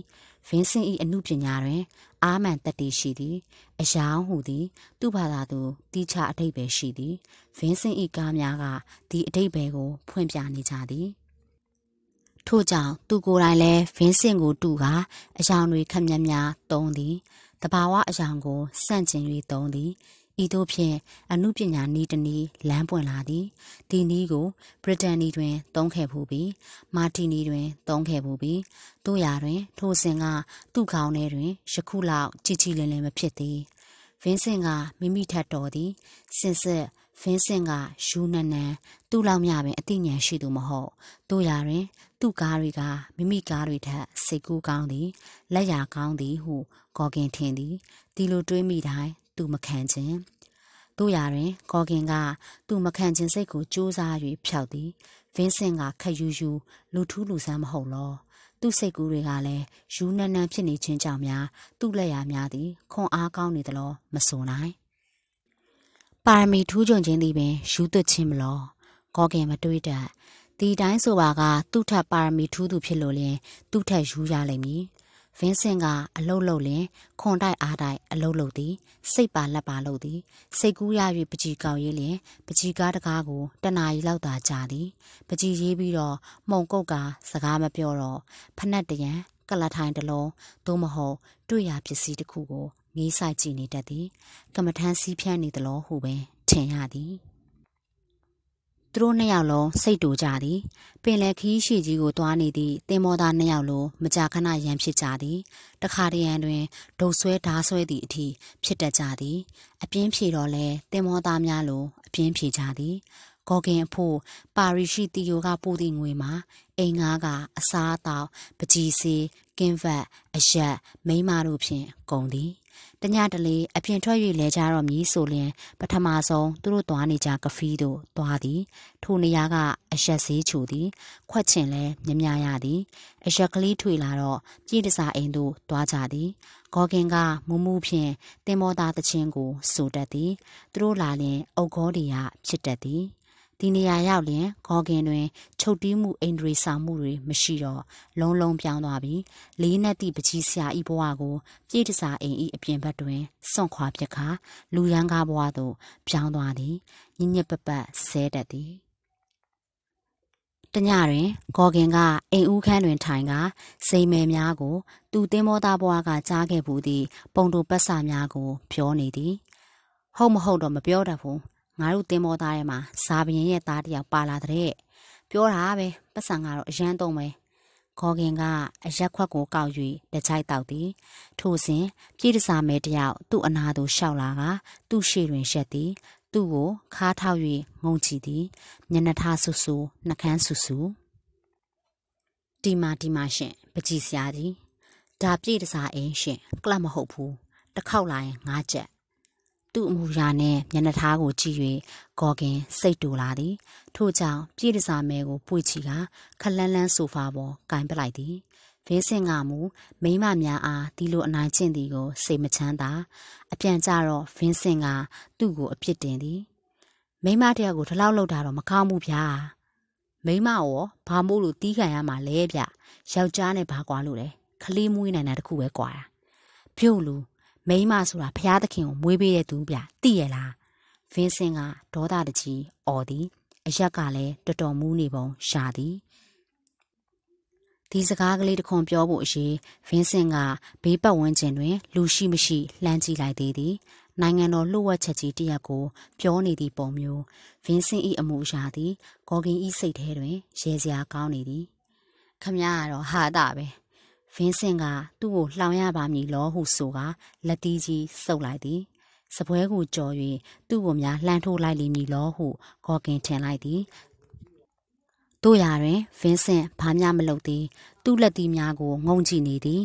ဗင်းစင်၏အမှုပညာတွင် အာမန်တတိရှိသည်အယောင်ဟူသည် သူ့ဘာသာသူတိချအတိတ်ပဲရှိသည်ဗင်းစင်၏ကားများကဒီအတိတ်ပဲကို ဖွင့်ပြနေကြသည် ထို့ကြောင့်သူကိုယ်တိုင်လည်းဗင်းစင်ကိုတူကအယောင်တွေခက်မြက်များတုံးသည်တဘာဝအယောင်ကိုစန့်ကျင်၍တုံးသည်ဤသို့ဖြင့်အမှုပညာနည်းတနည်းလမ်းပွင့်လာသည်ဒီနည်းကိုဗြိတန်နီတွင် သုံးခဲ့ဖူးပြီးမာတီနီတွင် သုံးခဲ့ဖူးပြီးတို့ရာတွင် ထိုစဉ်က သူ့ခေါင်းထဲတွင်ယခုလောက်ကြည်ကြည်လင်လင်မဖြစ်သေးဗင်းစင်ကမိမိထက်တော်သည်စင်ဆက်ဖင်းစင်ကယူနန်နန်သူ့လောက်မြပင်အသိဉာဏ်ရှိသူမဟုတ်တို့ရာတွင် သူ့ကားတွေကမိမိကားတွေထက်စိတ်ကူးကောင်းသည်လက်ရာကောင်းသည်ဟုဂေါ်ကင်ထင်သည်ဒီလိုတွေးမိတိုင်းသူမခံခြင်းတို့ရတွင်ကောဂင်ကသူမခံခြင်းစိတ်ကိုစူးစား၍ဖြောက်သည်ဗင်းစင်ကခက်ယူယူလူထူးလူဆန်းမဟုတ်လောသူ့စိတ်ကူးတွေကလည်းယူနန်းနန်းဖြစ်နေခြင်းကြောင့်များသူ့လက်ရာများသည်ခွန်အားကောင်းနေသလိုမဆိုနိုင်ပါရမီထူးချွန်ခြင်းသည်ပင်ယူသွခြင်းမလောကောကင်မတွေးတတ်ဒီတိုင်းဆိုပါကသူ့ထပ်ပါရမီထူးသူဖြစ်လို့လျင်သူ့ထပ်ယူရလိမ့်မည်ဗင်းစင်က အလုတ်လုတ်လင်ခွန်တိုက်အားတိုက်အလုတ်လုတ်သည် စိတ်ပါလက်ပါလုတ်သည်စိတ်ကူးရ၍ပကြီကောက်ရေးလင်ပကြီကားတကားကိုတနာရီလောက်သာကြာသည်ပကြီရေးပြီးတော့မှုံကုတ်ကစကားမပြောတော့ဖနက်တရံကလထိုင်တလုံးသို့မဟုတ်တွေ့ရပစ္စည်းတစ်ခုကိုငေးဆိုင်ကြည့်နေတတ်သည် ကမ္မထန်းစီးဖြန်းနေသလိုဟုပင်ထင်ရသည်သူတို့နှစ်ယောက်လုံးစိတ်တူကြသည်ပင်လယ်ခီးရှိကြီးကိုသွားနေသည့်တင်မောသားနှစ်ယောက်လုံးမကြာခဏရန်ဖြစ်ကြသည်တခါတရံတွင်ဒုတ်ဆွဲဓာဆွဲသည့်အထိဖြစ်တတ်ကြသည် အပြင်းဖြေတော့လဲတင်မောသားများလိုအပြင်းဖြေကြသည်ဂေါ်ဂင်အဖို့ပါရီရှိတီယိုကပို့သည့်ငွေမှာအိမ်ငါးကအစားအသောက်ပကြီစီကင်းဗတ်အရက်မိန်းမတို့ဖြင့်ကုန်သည်တညတလေအပြင်ထွက်၍လဲကြတော့မည်ဆိုလျင် ပထမဆုံးသူတို့သွားနေကြကဖီးသို့သွားသည်ထိုနေရာက အရက်စည်းချူသည် ခွက်ချင်လဲမြမြရသည် အရက်ကလေးထွေလာတော့ပြည်တစားအိမ်သို့သွားကြသည်ဂေါ်ကင်ကမူမူဖြင့်တင်မောသားတခြင်းကိုစူတတ်သည်သူတို့လာလျင် အုတ်ခေါ်တရာဖြစ်တတ်သည်ဒီနေရာရောက်ရင်ဂေါ်ကင်တွင် ချုပ်တီးမှုအိန္ဒြေဆောင်မှုတွေမရှိတော့လုံးလုံးပြောင်းသွားပြီးလေးနက်သည့်ပကြီးဆရာဤဘဝကိုပြည့်တစားအိမ်ဤအပြင်ဘက်တွင်စွန့်ခွာပြစ်ခါလူရန်ကားဘဝသို့ပြောင်းသွားသည်ညညပပဆဲတတ်သည်တညတွင်ဂေါ်ကင်ကအိမ်ဦးခန်းတွင်ထိုင်ကစိန်မယ်များကိုသူ့တင်းမောသားဘွားကကြားခဲ့ဘူးသည့်ပုံတို့ပတ်စာများကိုပြောနေသည် ဟုတ်မဟုတ်တော့မပြောတတ်ဘူးငါတို့တင်မောသားထဲမှာဇာဘရင်ရဲ့သားတယောက်ပါလာတဲ့ပြောတာပဲပတ်စံကတော့အရန်တုံးပဲဂေါ်ကင်ကအရက်ခွက်ကိုကောက်၍တကြိုက်တောက်သည်ထို့စဉ်ပြည်တစာမဲတယောက်သူ့အနာသို့ရှောက်လာကသူ့ရှေ့တွင်ရက်သည်သူ့ကိုခါထောက်၍ငုံချီသည်မျက်နှာထားဆူဆူနှကန်းဆူဆူဒီမာဒီမာရှင်ပကြည်စရာသည်ဒါပြည်တစာအင်းရှင်ကလပ်မဟုတ်ဘူးတစ်ခေါက်လာရင်၅ချက်သူ့အမှုရာနှင့်မျက်နှာသားကိုကြည့်၍ဂေါ်ကင်စိတ်တူလာသည်ထို့ကြောင့်ပြည်တစားမဲကိုပွေချီကခလန်းလန်းဆိုဖာပေါ်ကင်ပလိုက်သည်ဗင်းစင်ကမူမိမများအားဒီလိုအနိုင်ကျင့်သည်ကိုစိတ်မချမ်းသာအပြန်ကြတော့ဗင်းစင်ကသူ့ကိုအပြစ်တင်သည်မိမတယောက်ကိုဒီလောက်လောက်တာတော့မကောင်းဘူးဗျာမိမရောဘာမို့လို့တီးခံရမှာလဲဗျယောက်ျားနဲ့ဘာကွာလို့လဲခလေးမွေးနိုင်တာတခုပဲကွာတာပြုတ်လို့မိမဆိုတာဖျားသခင်ကိုမွေးပေးတဲ့သူဗျသိရလားဗင်းစင်ကဒေါသတကြီးអော်သည် အရက်ကလည်းတော်တော်မူးနေပုံရှာသည်ဒီစကားကလေးတခွန်ပြောဖို့အရေးဗင်းစင်ကဘေးပတ်ဝန်းကျင်တွင်လူရှိမရှိလှမ်းကြည့်လိုက်သေးသည် နိုင်ငံတော်လှုပ်ဝက်ချက်ကြီးတရက်ကိုပြောနေသည့်ပုံမျိုးဗင်းစင်၏အမှုအရာသည်ဂေါ်ဂင်၏စိတ်ထဲတွင် ရေစရာကောင်းနေသည် ခမရကတော့ဟာတာပဲဗင်းစင်ကသူ့ကိုလှောင်ရပါမည်လောဟုဆိုကလက်တီးကြီးစုပ်လိုက်သည်စပွဲကိုကြော်၍သူ့ကိုများလှမ်းထိုးလိုက်လိမ့်မည်လောဟုဂေါ်ကင်ထင်လိုက်သည်တို့ရာတွင်ဗင်းစင်ဘာမှမလုပ်သေးသူ့လက်တီးများကိုငုံကြည့်နေသည်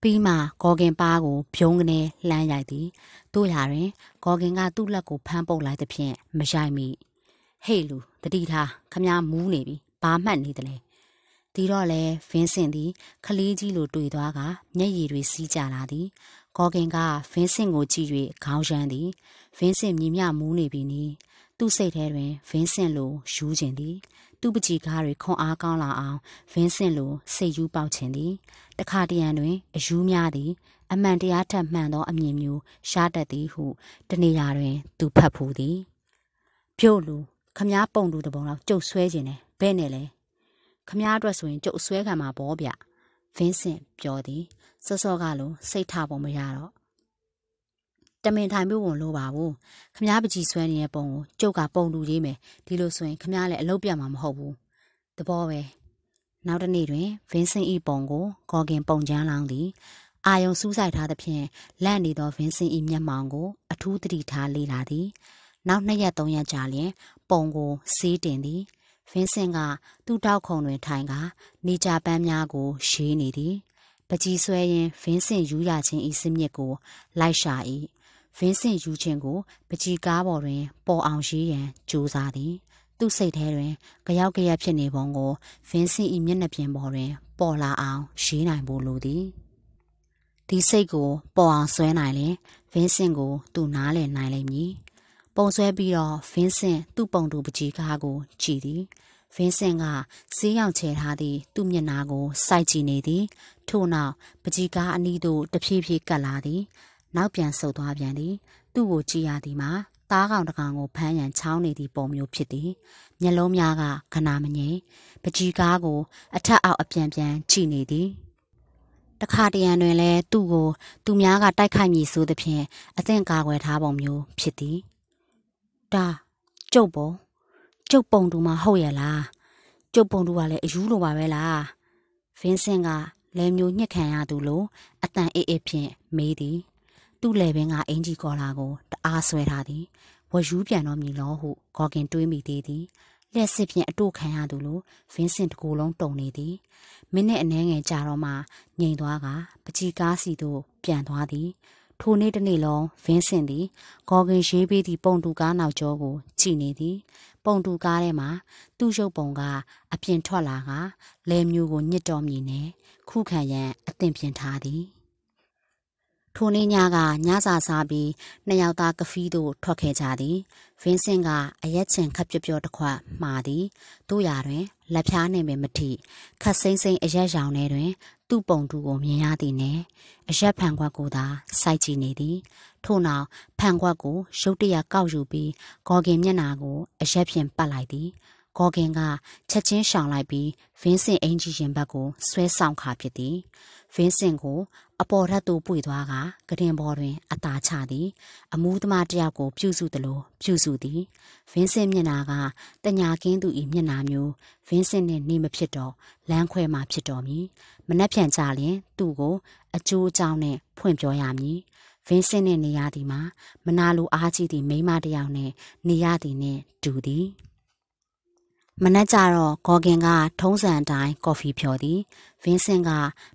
ပြီးမှဂေါ်ကင်ပါကိုဖြုံးကနေလှမ်းရိုက်သည်တို့ရာတွင်ဂေါ်ကင်က သူ့လက်ကိုဖမ်းပုတ်လိုက်သည်ဖြင့်မရိုက်မိဟေ့လူတတိထားခမမူးနေပြီဘာမှတ်နေတယ်ဒီတော့လဲဗင်းစင်သည်ခလေးကြီးလို တွေ့သွားကမျက်ရည်တွေစီးကြလာသည်ဂေါ်ကင်ကဗင်းစင်ကိုကြည့်၍ခေါင်းရမ်းသည်ဗင်းစင်မြင်မြမူးနေပြီနီးသူ့စိတ်ထဲတွင်ဗင်းစင်လိုယူးခြင်းသည်သူ့ပကြီကားတွေခွန်အားကောင်းလာအောင်ဗင်းစင်လိုစိတ်ယူးပေါက်ခြင်းသည် တခါတရံတွင်အယူးများသည် အမှန်တရားထက်မှန်သောအမြင်မျိုးရှားတတ်သည်ဟု တနေရာတွင် သူဖတ်ဖူးသည်ပြုတ်လူခမားပုံလူတပုံတော့ကြုတ်ဆွဲခြင်းနဲ့ဘဲ့နဲ့လဲခမားအတွက်ဆိုရင်ကျုပ်အဆွဲခံမှာပေါ့ဗျဗင်းစင်ပြောသည်စောစောကလို စိတ်ထားပုံမရတော့တမင်ထိုင်မှုဝင်လို့ပါဘူးခမားပကြီးဆွဲနေတဲ့ပုံကိုကျုပ်ကပုံတူရေးမယ်ဒီလိုဆိုရင်ခမားလည်းအလုပ်ပြမှာမဟုတ်ဘူးသဘောပဲနောက်တနေ့တွင်ဗင်းစင်ဤပုံကိုဂေါ်ကင်ပုံချမ်းလောင်းသည် အာယုံစူးစိုက်ထားသဖြင့်လန့်နေသောဗင်းစင်ဤမျက်မှောင်ကို အထူးသတိထားလေ့လာသည် နောက်နှစ်ရက်သုံးရက်ကြာလျင်ပုံကိုစေးတင်သည်ဗင်းစင်ကသူ့တောက်ခုံတွင်ထိုင်ကာနေကြပန်းများကိုရေးနေသည် ပကြီးဆွဲရင်ဗင်းစင်ယူရခြင်းဤစစ်မြစ်ကို လိုက်ရှာ၏ဗင်းစင်ယူခြင်းကိုပကြီးကားပေါ်တွင်ပေါ်အောင်ရေးရန်ကြိုးစားသည် သူ့စိတ်ထဲတွင်ကြောက်ကြက်ဖြစ်နေပုံကိုဗင်းစင်၏မျက်နှာပြင်ပေါ်တွင်ပေါ်လာအောင်ရေးနိုင်ဖို့လိုသည်ဒီစိတ်ကိုပေါ်အောင်ဆွဲနိုင်ရင်ဗင်းစင်ကိုသူနားလည်နိုင်လိမ့်မည်ပုံဆွဲပြီးတော့ဗင်းစင်သူ့ပုံတူပကြီးကားကိုကြည်သည်ဗင်းစင်ကဆေးရောင်ချဲထားသည့်သူ့မျက်နှာကိုစိုက်ကြည့်နေသည် ထို့နောက်ပကြီးကားအနီးသို့တဖြည်းဖြည်းကပ်လာသည်နောက်ပြန်ဆုတ်သွားပြန်သည် သူ့ကိုကြည်ရသည်မှာသားကောင်တကောင်ကိုဖမ်းရန်ချောင်းနေသည့်ပုံမျိုးဖြစ်သည်မျက်လုံးများကခနာမငိမ်ပကြီးကားကို အထက်အောက်အပြန်ပြန်ကြည့်နေသည်တခါတရံတွင်လည်းသူ့ကိုသူများက တိုက်ခိုက်မည်ဆိုသဖြင့်အသင့်ကာကွယ်ထားပုံမျိုးဖြစ်သည်ဒါကျုပ်ပုံကျုပ်ပုံတူမှာဟုတ်ရလားကျုပ်ပုံတူကလည်းအယူလိုပါပဲလားဗင်းစင်ကလဲမျိုးညှက်ခံရသူလို့အတန်အေးအေးဖြင့်မေးသည်သူ့လေပင်က အင်ကြီးကော်လာကိုတအားဆွဲထားသည်ဝယူပြန်တော်မူလောဟုဂေါ်ကင်တွေးမိသေးသည်လက်စစ်ဖြင့်အတုခံရသူလိုဗင်းစင်တကူလုံးတုံနေသည်မိနစ်အနည်းငယ်ကြာတော့မှငြိမ်သွားကပကြီကားစီသို့ပြန်သွားသည်ထိုနေ့တစ်နေ့လုံးဗင်းစင်သည်ဂေါ်ဂင်ရေးပေးသည့်ပုံတူကားနောက်ကျောကိုကြည့်နေသည် ပုံတူကားထဲမှာသူ့ရုပ်ပုံကအပြင်ထွက်လာကလဲမျိုးကိုညစ်တော်မြည်နေခုခံရန်အသင်ပြင်ထားသည်ထိုနေ့ညကညစာစားပြီးနှစ်ယောက်သားကဖီးတို့ထွက်ခဲ့ကြသည်ဗင်းစင်ကအရက်ချင်ခပ်ပြပြတစ်ခွက်မှားသည်တို့ရာတွင်လက်ဖြားနေပင်မထိခတ်စိမ့်စိမ့်အရက်ရောင်ထဲတွင်သူ့ပုံသူကိုမြင်ရသည်နှင့်အရက်ဖန်ခွက်ကိုသာစိုက်ကြည့်နေသည် ထို့နောက်ဖန်ခွက်ကို ရုတ်တရက်ကောက်ယူပြီးဂေါ်ကင်မျက်နှာကိုအရက်ဖြင့်ပတ်လိုက်သည်ဂေါ်ဂင်ကချက်ချင်းရှောင်လိုက်ပြီးဗင်းစင်အင်ဂျီရင်ဘက်ကိုဆွဲဆောင်ခါဖြစ်သည်ဗင်းစင်ကို အပေါ်ထပ်သို့ပွေသွားကကရင်ပေါ်တွင်အသာချသည် အမူးသမားတယောက်ကို ပြုစုသလိုပြုစုသည်ဗင်းစင်မျက်နာကတညာကင်းသူ၏မျက်နာမျိုးဗင်းစင်နှင့်နေမဖြစ်တော့လမ်းခွဲမှဖြစ်တော်မူမနှက်ဖြန်ကြလျင်သူ့ကိုအကျိုးအကြောင်းနှင့်ဖွင့်ပြောရမည်ဗင်းစင်ရဲ့နေရာဒီမှာမနာလိုအားကြီးသည့်မိန်းမတစ်ယောက်နဲ့နေရာဒီနဲ့တူသည်မနက်ကြတော့ဂေါ်ဂင်ကထုံးစံအတိုင်းကော်ဖီဖြော်သည်ဗင်းစင်က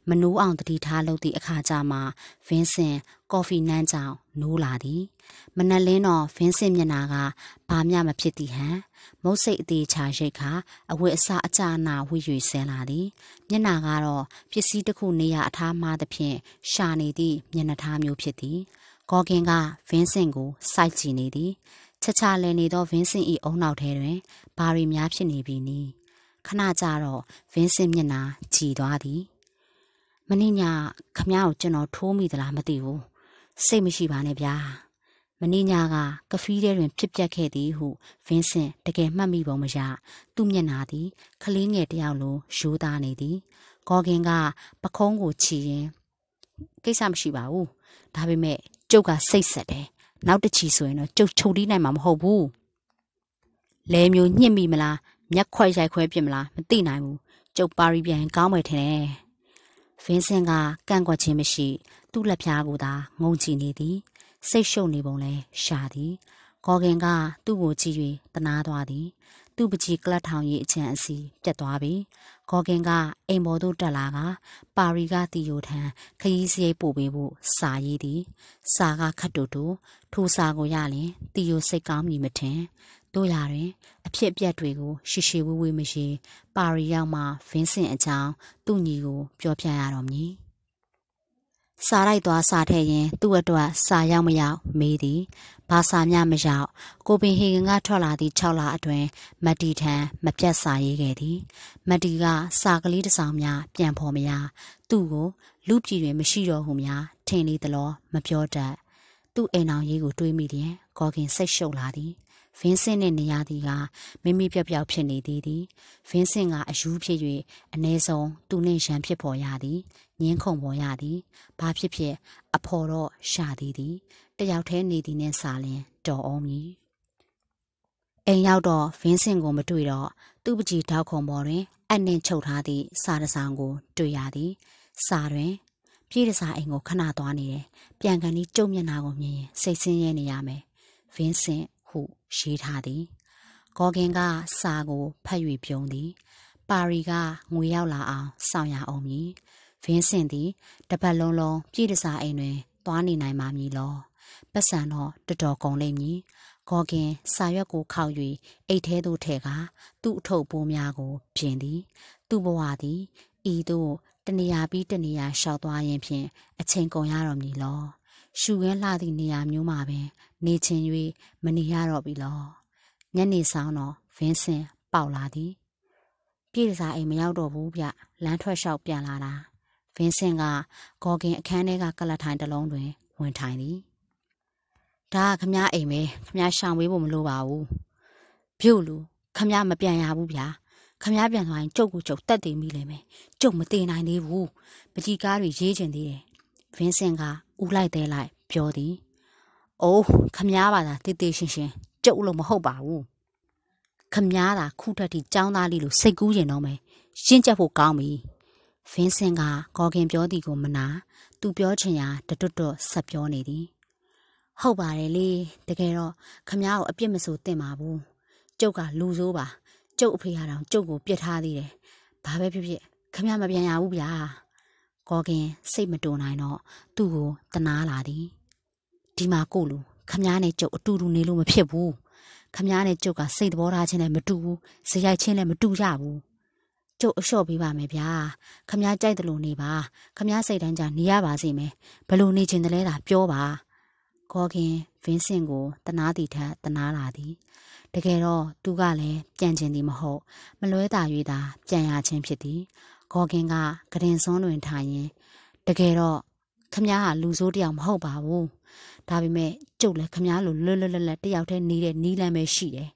မနိုးအောင်တတိထားလုပ်သည့်အခါကြမှာဗင်းစင်ကော်ဖီနန်းကြောင်နိုးလာသည် မနက်လင်းတော့ဗင်းစင်မျက်နာကဘာမှမဖြစ်သည်ဟန်မုတ်စိတ်အသေးချာရိတ်ခါအဝတ်အစားအကြအနာဝှေ့၍ဆင်းလာသည် မျက်နာကတော့ပစ္စည်းတစ်ခုနေရာအထားမှားသဖြင့်ရှာနေသည့်မျက်နှာထားမျိုးဖြစ်သည်ဂေါ်ဂင်ကဗင်းစင်ကိုစိုက်ကြည့်နေသည်ချက်ချလည်နေသောဗင်းစင်၏အုံနောက်ထဲတွင်ဘာရီများဖြစ်နေပြီနီခဏကြာတော့ဗင်းစင်မျက်နာကြည်သွားသည် မနေ့ညခမ ्या ကိုကျွန်တော်ထိုးမိသလားမသိဘူးစိတ်မရှိပါနဲ့ဗျာမနေ့ညကကဖီးထဲတွင်ဖြစ်ပျက်ခဲ့သည်ဟုဗင်းစင်တကယ်မှတ်မိပုံမရသူ့မျက်နာသည် ခလေးငယ်တယောက်လိုရိုးသားနေသည်ဂေါ်ဂင်ကပခုံးကိုချီရင်ကိစ္စမရှိပါဘူးဒါပေမဲ့ကျုပ်ကစိတ်ဆက်တယ်နောက်တစ်ချီဆိုရင်တော့ကျုပ်ချုပ်တီးနိုင်မှာမဟုတ်ဘူးလဲမျိုးညှင့်မိမလားမျက်ခွက်ရိုက်ခွဲပြစ်မလားမသိနိုင်ဘူးကျုပ်ပါရီပြန်ကောင်းမယ်ထင်တယ်ဗင်းစင်ကကန့်ကွက်ခြင်းမရှိသူ့လက်ဖြားကိုသာငုံကြည့်နေသည် စိတ်ရှုပ်နေပုံလဲရှာသည် ကော်ဂင်က သူ့ကိုကြည့်၍တနာသွားသည် သူ့ပကြီးကလတ်ထောင်ရဲ့အချမ်းအစီပြတ်သွားပြီဂေါ်ကင်ကအိမ်ပေါ်သို့တက်လာက ပါရီကတီယိုထံခရီးစရိတ်ပို့ပေးဖို့စာရေးသည် စာကခတ်တူတူထိုစာကိုရလျင်တီယိုစိတ်ကောင်းမည်မထင်တို့ရာတွင် အဖြစ်အပျက်တွေကို ရှီရှီဝေးဝေးမရှိပါရီရောက်မှဗင်းစင်အကြောင်းသူ့ညီကို ပြောပြရတော်မည်စာလိုက်သွားစာထည့်ရင်သူ့အတွက်စာရောက်မရောက်မေးသည်ဘာစာမျှမရောက်ကိုပင်ဟေဂန်ကထွက်လာသည့်6လအတွင်းမတီထံမပြတ်စာရေးခဲ့သည် မတီကစာကလေးတစ်စောင်များပြန်ဖော်မရသူ့ကိုလူပြည်တွင်မရှိတော့ဟုများထင်လေသလားမပြောတတ်သူ့အိမ်အောင်ရေးကိုတွေးမိလျင်ဂေါ်ကင်စိတ်ရှုပ်လာသည်ဗင်းစင်နဲ့နေရသည်ကမိမိပြက်ပြောက်ဖြစ်နေသည်သည်ဗင်းစင်ကအယူဖြစ်၍အ ਨੇ ဆုံးသူနှင့်ရန်ဖြစ်ပေါ်ရသည်ငင်းခုန်ပေါ်ရသည်ဘာဖြစ်ဖြစ် အဖော်တော့ရှာသည်သည်တယောက်တည်းနေသည်နဲ့စာလင်တော်အောင်မည်အိမ်ရောက်တော့ဗင်းစင်ကိုမတွေ့တော့သူ့ပကြီးထောက်ခုံပေါ်တွင် အနှင်းချုပ်ထားသည့်စာတစောင်ကိုတွေ့ရသည်စာတွင်ပြည့်တစားအိမ်ကိုခဏသွားနေတယ်ပြန်ကန်ဒီကျုံမျက်နာကိုမြင်ရင်စိတ်ဆင်းရဲနေရမယ်ဗင်းစင်ဟုရေးထားသည်ဂေါ်ကင်ကစာကိုဖတ်၍ပြုံးသည် ပါရီကငွေရောက်လာအောင်စောင့်ရအောင်မည်ဗင်းစင်သည်တပတ်လုံးလုံးပြည့်တစားအိမ်တွင်သွားနေနိုင်ပါမည်လောပတ်စံတော့တတော်ကုန်လိမ့်မည်ဂေါ်ကင်စာရွက်ကိုခောက်၍အိတ်ထဲသို့ထည့်ကသူ့အထုပ်ပိုးများကိုပြင်သည်သူ့ဘဝသည်ဤသို့ တနေရာပြီးတနေရာရှောက်သွားရင်ဖြင့်အချိန်ကုန်ရတော်မည်လော ရှူခဲလှသည့်နေရာမျိုးမှာပင် နေချင်း၍မနေရတော့ပြီလောညနေဆောင်တော့ဗင်းစင်ပေါက်လာသည်ပြည်စာအိမ်မရောက်တော့ဘူးဗျလမ်းထွက်လျှောက်ပြန်လာတာဗင်းစင်ကဂေါ်ကင်အခန်းထဲကကလထိုင်တစ်လုံးတွင်ဝင်ထိုင်သည်ဒါကခမအိမ်ပဲခမရှောင်ဝေးဖို့မလိုပါဘူးပြုတ်လူခမမပြန်ရဘူးဗျာခမပြန်သွားရင်ကျုပ်ကိုကျုပ်တက်တည်မိလိမ့်မယ်ကျုပ်မတည်နိုင်သေးဘူးပကြီးကားတွေရေးချင်သေးတယ်ဗင်းစင်ကဥလိုက်သေးလိုက်ပြောသည်အိုးခမပါတာတည်တည်ရှင်ရှင်ကျုပ်လို့မဟုတ်ပါဘူးခမတာခုထက်ထိចောင်းသားလေးလို့စိတ်ကူးရင်တော့မယ်ရှင်းချက်ဖို့ကောင်းပြီဗင်းစင်က ကော်ခင်ပြောသည်ကိုမနာသူပြောချင်ရာတွတ်တွတ်ဆက်ပြောနေသည်ဟုတ်ပါတယ်လေတကယ်တော့ခမားကိုအပြစ်မဆိုသင့်ပါဘူးကျုပ်ကလူဆိုးပါကျုပ်အဖေရတောင် ကျုပ်ကို ပြစ်ထားသေးတယ်ဘာပဲဖြစ်ဖြစ်ခမားမပြန်ရဘူးဗျာကောကင် စိတ်မတုန်နိုင်တော့သူ့ကိုတနာလာသည်ဒီမှာကိုလူခမားနဲ့ကျုပ်အတူတူနေလို့မဖြစ်ဘူးခမားနဲ့ကျုပ်ကစိတ်သဘောထားချင်းနဲ့မတူဘူးဇယိုက်ချင်းနဲ့မတူရဘူးကျုပ်အလျှော့ပေးပါမယ်ဗျာခမားကြိုက်တယ်လို့နေပါခမားစိတ်တန်းကြနေရပါစေမယ်ဘလို့နေချင်တယ်လဲတာပြောပါဂေါ်ခင်ဗင်းစင်ကိုတနာသည်ထက်တနာလာသည်တကယ်တော့သူကလည်းပြန်ခြင်းသည်မဟုတ်မလွဲတာ၍သာပြန်ရခြင်းဖြစ်သည်ဂေါ်ခင်ကဂရင်စွန်းတွင်ထိုင်ရင်းတကယ်တော့ခမ ्या ဟာလူဆိုးတယောက်မဟုတ်ပါဘူးဒါပေမဲ့ကျုပ်လည်းခမ ्या လိုလွတ်လွတ်လပ်လပ်တယောက်တည်းနေတဲ့နီးလမ်းပဲရှိတယ်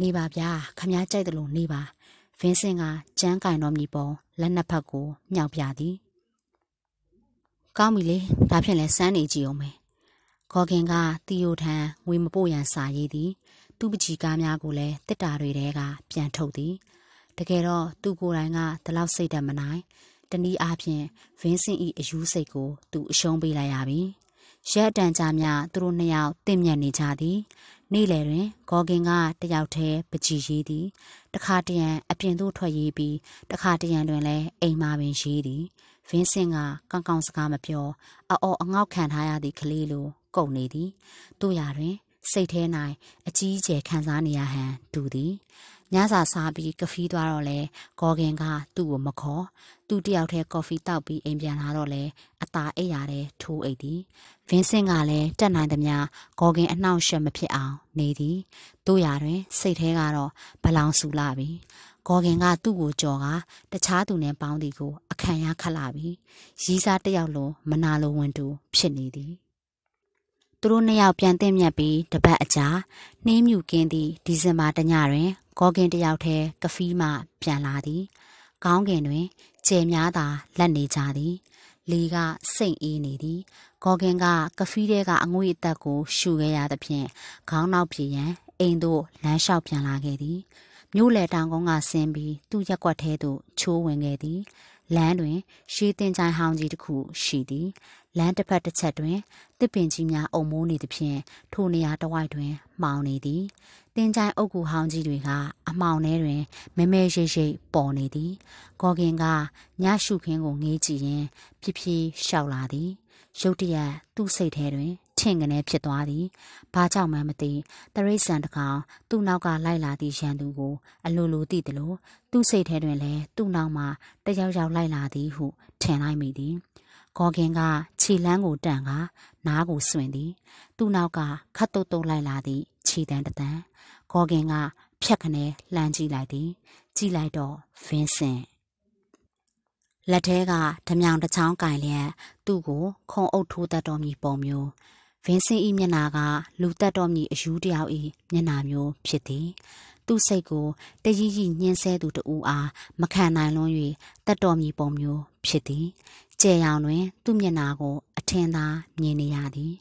နေပါဗျာခမ ्या ကြိုက်တယ်လို့နေပါဗင်းစင်ကကြမ်းကင်တော်မူပုံလက်နှစ်ဖက်ကိုမြောက်ပြသည်ကောင်းပြီလေဒါဖြင့်လဲစမ်းနေကြည့်အောင်မယ်ခေါခင်ကတီယိုထံငွေမပို့ရန်စာရေးသည်သူ့ပကြီးကားများကိုလည်းတစ်တာတွေထဲကပြန်ထုတ်သည်တကယ်တော့သူကိုယ်တိုင်ကဒီလောက်စိတ်ဓာတ်မနိုင်တနည်းအားဖြင့်ဗင်းစင်ဤအယူးစိတ်ကို သူအရှုံးပေးလိုက်ရပြီရက်အတန်ကြာမြသူတို့နှစ်ယောက်တင့်မြတ်နေကြသည်နေ့လယ်တွင်ဂေါ်ကင်ကတယောက်တည်းပကြီးရေးသည်တခါတရံအပြင်သို့ထွက်ရေးပြီးတခါတရံတွင်လည်းအိမ်မာပင်ရေးသည်ဗင်းစင်က ကောင်းကောင်းစကားမပြောအော်အော်အငေါက်ခံထားရသည့်ကလေးလိုကုန်နေသည်တို့ရတွင် စိတ်ထဲ၌အကြီးအကျယ်ခံစားနေရဟန်တူသည်ညစာစားပြီးကဖီးသွားတော့လဲဂေါ်ဂင်က သူ့ကိုမခေါ်သူတယောက်တည်းကော်ဖီတောက်ပြီးအိမ်ပြန်လာတော့လဲအตาအိပ်ရတဲ့ထိုးအိပ်သည်ဗင်းစင်ကလည်းတက်နိုင်သမျှဂေါ်ဂင်အနှောင့်အယှက်မဖြစ်အောင်နေသည်တို့ရတွင်စိတ်ထဲကတော့ဘလောင်ဆူလာပြီဂေါ်ဂင်ကသူ့ကိုကြော်ကတခြားသူနဲ့ပေါင်းသည်ကို အခံရခတ်လာပြီရီးစားတယောက်လုံးမနာလိုဝန်တူဖြစ်နေသည်သူတို့နှစ်ယောက်ပြန်တင်မြက်ပြီးတပတ်အကြာနှင်းမြူကင်းသည့်ဒီဇင်ဘာတညတွင်ဂေါကင်တယောက်ထဲကဖီးမှပြန်လာသည်ကောင်းကင်တွင်ကျယ်များသာလက်နေကြသည်လေကစိတ်အေးနေသည်ဂေါကင်က ကဖီးထဲကအငွေအသက်ကိုရှူခဲ့ရသဖြင့်ခေါင်းနောက်ပြေရန်အိမ်သို့လမ်းလျှောက်ပြန်လာခဲ့သည်မြို့လယ်တောင်ကုန်းက ဆင်းပြီးသူ့ရက်ွက်ထဲသို့ချိုးဝင်ခဲ့သည်လမ်းတွင် ရှေးတင်ချိုင်ဟောင်းကြီးတစ်ခုရှိသည်လမ်းတစ်ဖက်တစ်ချက်တွင်တစ်ပင်ကြီးများအုံမိုးနေသည်ဖြင့်ထိုနေရာတစ်ဝိုက်တွင်မှောင်နေသည်တင်ကြိုင်အုပ်ကူဟောင်းကြီးတွေက အမှောင်ထဲတွင်မဲမဲရိပ်ရိပ်ပေါ်နေသည်ဂေါ်ကင်ကညရှုခင်းကိုငေးကြည့်ရင်းဖြည်းဖြည်းရှောက်လာသည် ရုတ်တရက်သူ့စိတ်ထဲတွင်ထင်ကနေဖြစ်သွားသည်။ဘာကြောင့်မှမသိတရိษံတကောင်သူ့နောက်ကလိုက်လာသည့်ရန်သူကိုအလိုလိုသိသည်လို့သူ့စိတ်ထဲတွင်လည်းသူ့နောက်မှတယောက်ယောက်လိုက်လာသည်ဟုထင်လိုက်မိသည်။ဂေါ်ကင်ကခြေလန်းကိုတန်က နားကိုစွင့်သည် သူ့နောက်ကခတ်တုတ်တုတ်လိုက်လာသည့်ခြေတန်းတန်းဂေါ်ကင်က ဖြက်ခနဲလှမ်းကြည့်လိုက်သည်ကြည့်လိုက်တော့ဗင်းစင်လက်ထဲကဓမြောင်တစ်ချောင်းကင်လျက်သူ့ကို ခုံအုပ်ထိုးတတ်တော်မူပုံမျိုးဗင်းစင်ဤမျက်နာကလူတက်တော်မူအယူတယောက်ဤမျက်နာမျိုးဖြစ်သည်သူ့စိတ်ကိုတရည်ရည်ညှင်းဆဲသူတူအားမခံနိုင်လွန်း၍တက်တော်မူပုံမျိုးဖြစ်သည်ကြဲရောင်တွင် သူ့မျက်နှာကို အထင်သာမြင်နေရသည်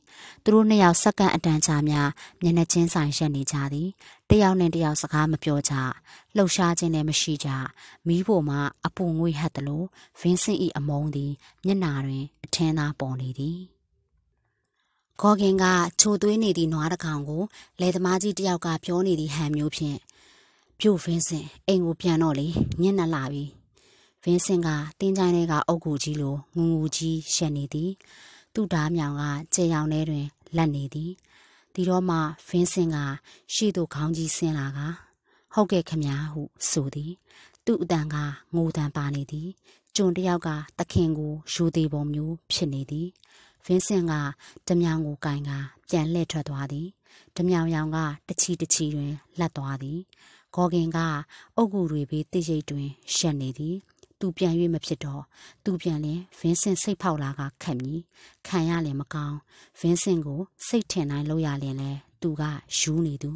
သူတို့နှစ်ယောက်စက္ကန့်အတန်ကြာများမျက်နှာချင်းဆိုင်ရက်နေကြသည်တယောက်နဲ့တယောက်စကားမပြောကြလှုပ်ရှားခြင်းလည်းမရှိကြမီးပေါ်မှာအပူငွေ့ဟပ်သလိုဗင်းစင့်၏အမုန်းသည် မျက်နှာတွင် အထင်သာပေါ်နေသည်ဂေါ်ဂင်ကခြုံသွေးနေသည့်နွားတစ်ကောင်ကိုလယ်သမားကြီးတယောက်ကပြောနေသည့်ဟန်မျိုးဖြင့်ပြုတ်ဖင်းစင်အိမ်ကိုပြန်တော့လေညနေလာပြီဗင်းစင်ကတင်းကြိုင်းထဲကအုတ်ဂူကြီးလိုငူငူကြီးရှက်နေသည် သူ့ဓာမြောင်ကကြေရောင်ထဲတွင် လက်နေသည်ဒီတော့မှဗင်းစင်ကရှေ့သို့ခေါင်းကြီးဆင်းလာက ဟုတ်ကဲ့ခမညာဟုဆိုသည် သူ့အတန်ကငိုတန်ပါနေသည်ကျွံတယောက်ကတခင်ကိုယူသေးပုံမျိုးဖြစ်နေသည်ဗင်းစင်ကဓမြောင်ကိုကင်ကပြန်လှည့်ထွက်သွားသည်ဓမြောင်ရောင်ကတချီတချီတွင်လှက်သွားသည်ဂေါ်ကင်က အုတ်ဂူတွေဘေးတိတ်ရိတ်တွင် ရှက်နေသည်သူပြန်၍မဖြစ်တော့သူပြန်လဲဗင်းစင်စိတ်ဖောက်လာကခက်မြည်ခံရလည်းမကောင်းဗင်းစင်ကို စိတ်ထင်တိုင်းလုပ်ရလင်လဲသူကယူနေသူ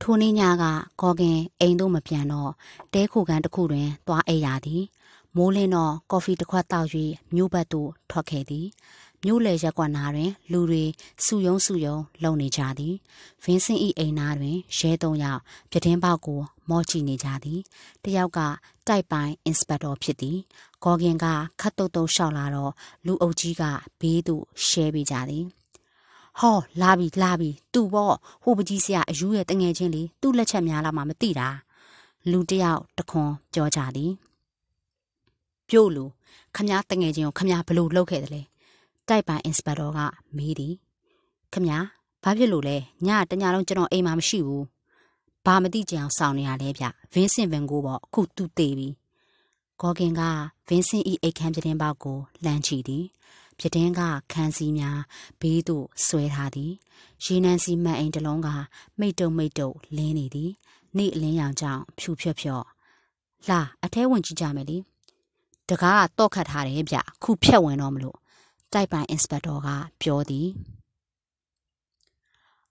ထိုနေ့ညကကောကင် အိမ်သို့မပြန်တော့တဲခိုကန်တစ်ခုတွင် သွားအိပ်ရသည် မိုးလင်းတော့ကော်ဖီတစ်ခွက်တောက်၍မြို့ဘက်သို့ထွက်ခဲ့သည်မြို့လေရက်ကွက်နားတွင် လူတွေစုယုံစုယုံလုံနေကြသည်ဗင်းစင်ဤအိမ်နားတွင်ရဲသုံးယောက်ပြတင်းပေါက်ကိုမော့ကြည့်နေကြသည်တယောက်ကတိုက်ပိုင် inspector ဖြစ်သည်ဂေါ်ဂင်ကခတ်တုတ်တုတ်ရှောက်လာတော့လူအုပ်ကြီးကဘေးသို့ရှဲပေးကြသည် ဟောလာပြီလာပြီသူ့ဘောဟိုပကြီးဆရာအယူရဲ့တငယ်ချင်းလေးသူ့လက်ချက်များလာမှမသိတာလူတယောက်တခွန်ပြောကြသည်ပြုတ်လူခမ ्या တငယ်ချင်းကိုခမ ्या ဘလို့လှုပ်ခဲ့တယ်လဲတိုက်ပိုင် inspector ကမေးသည်ခမညာဘာဖြစ်လို့လဲညတညလုံးကျွန်တော်အိမ်မှာမရှိဘူးဘာမသိကြအောင်စောင့်နေရလဲဗျဗင်းစင်ဗန်ကိုပေါ့အခုသူတေးပြီဂေါ်ကင်ကဗင်းစင်ဤအိတ်ခမ်းပြတင်းပေါက်ကိုလှမ်းချီသည်ပြတင်းကခန်းစည်းများဘေးသို့ဆွဲထားသည်ရေနံစီမတ်အိမ်တစ်လုံးကမိတ်တုံမိတ်တုံလင်းနေသည်နေ့အလင်းရောင်ကြောင့်ဖြူဖြက်ဖြော့လာအထဲဝင်ကြည့်ကြမယ်လေတကားကတော့ခတ်ထားတယ်ဗျခုဖြက်ဝင်တော့မလို့တိုက်ပိုင်အင်စပက်တော်ကပြောသည်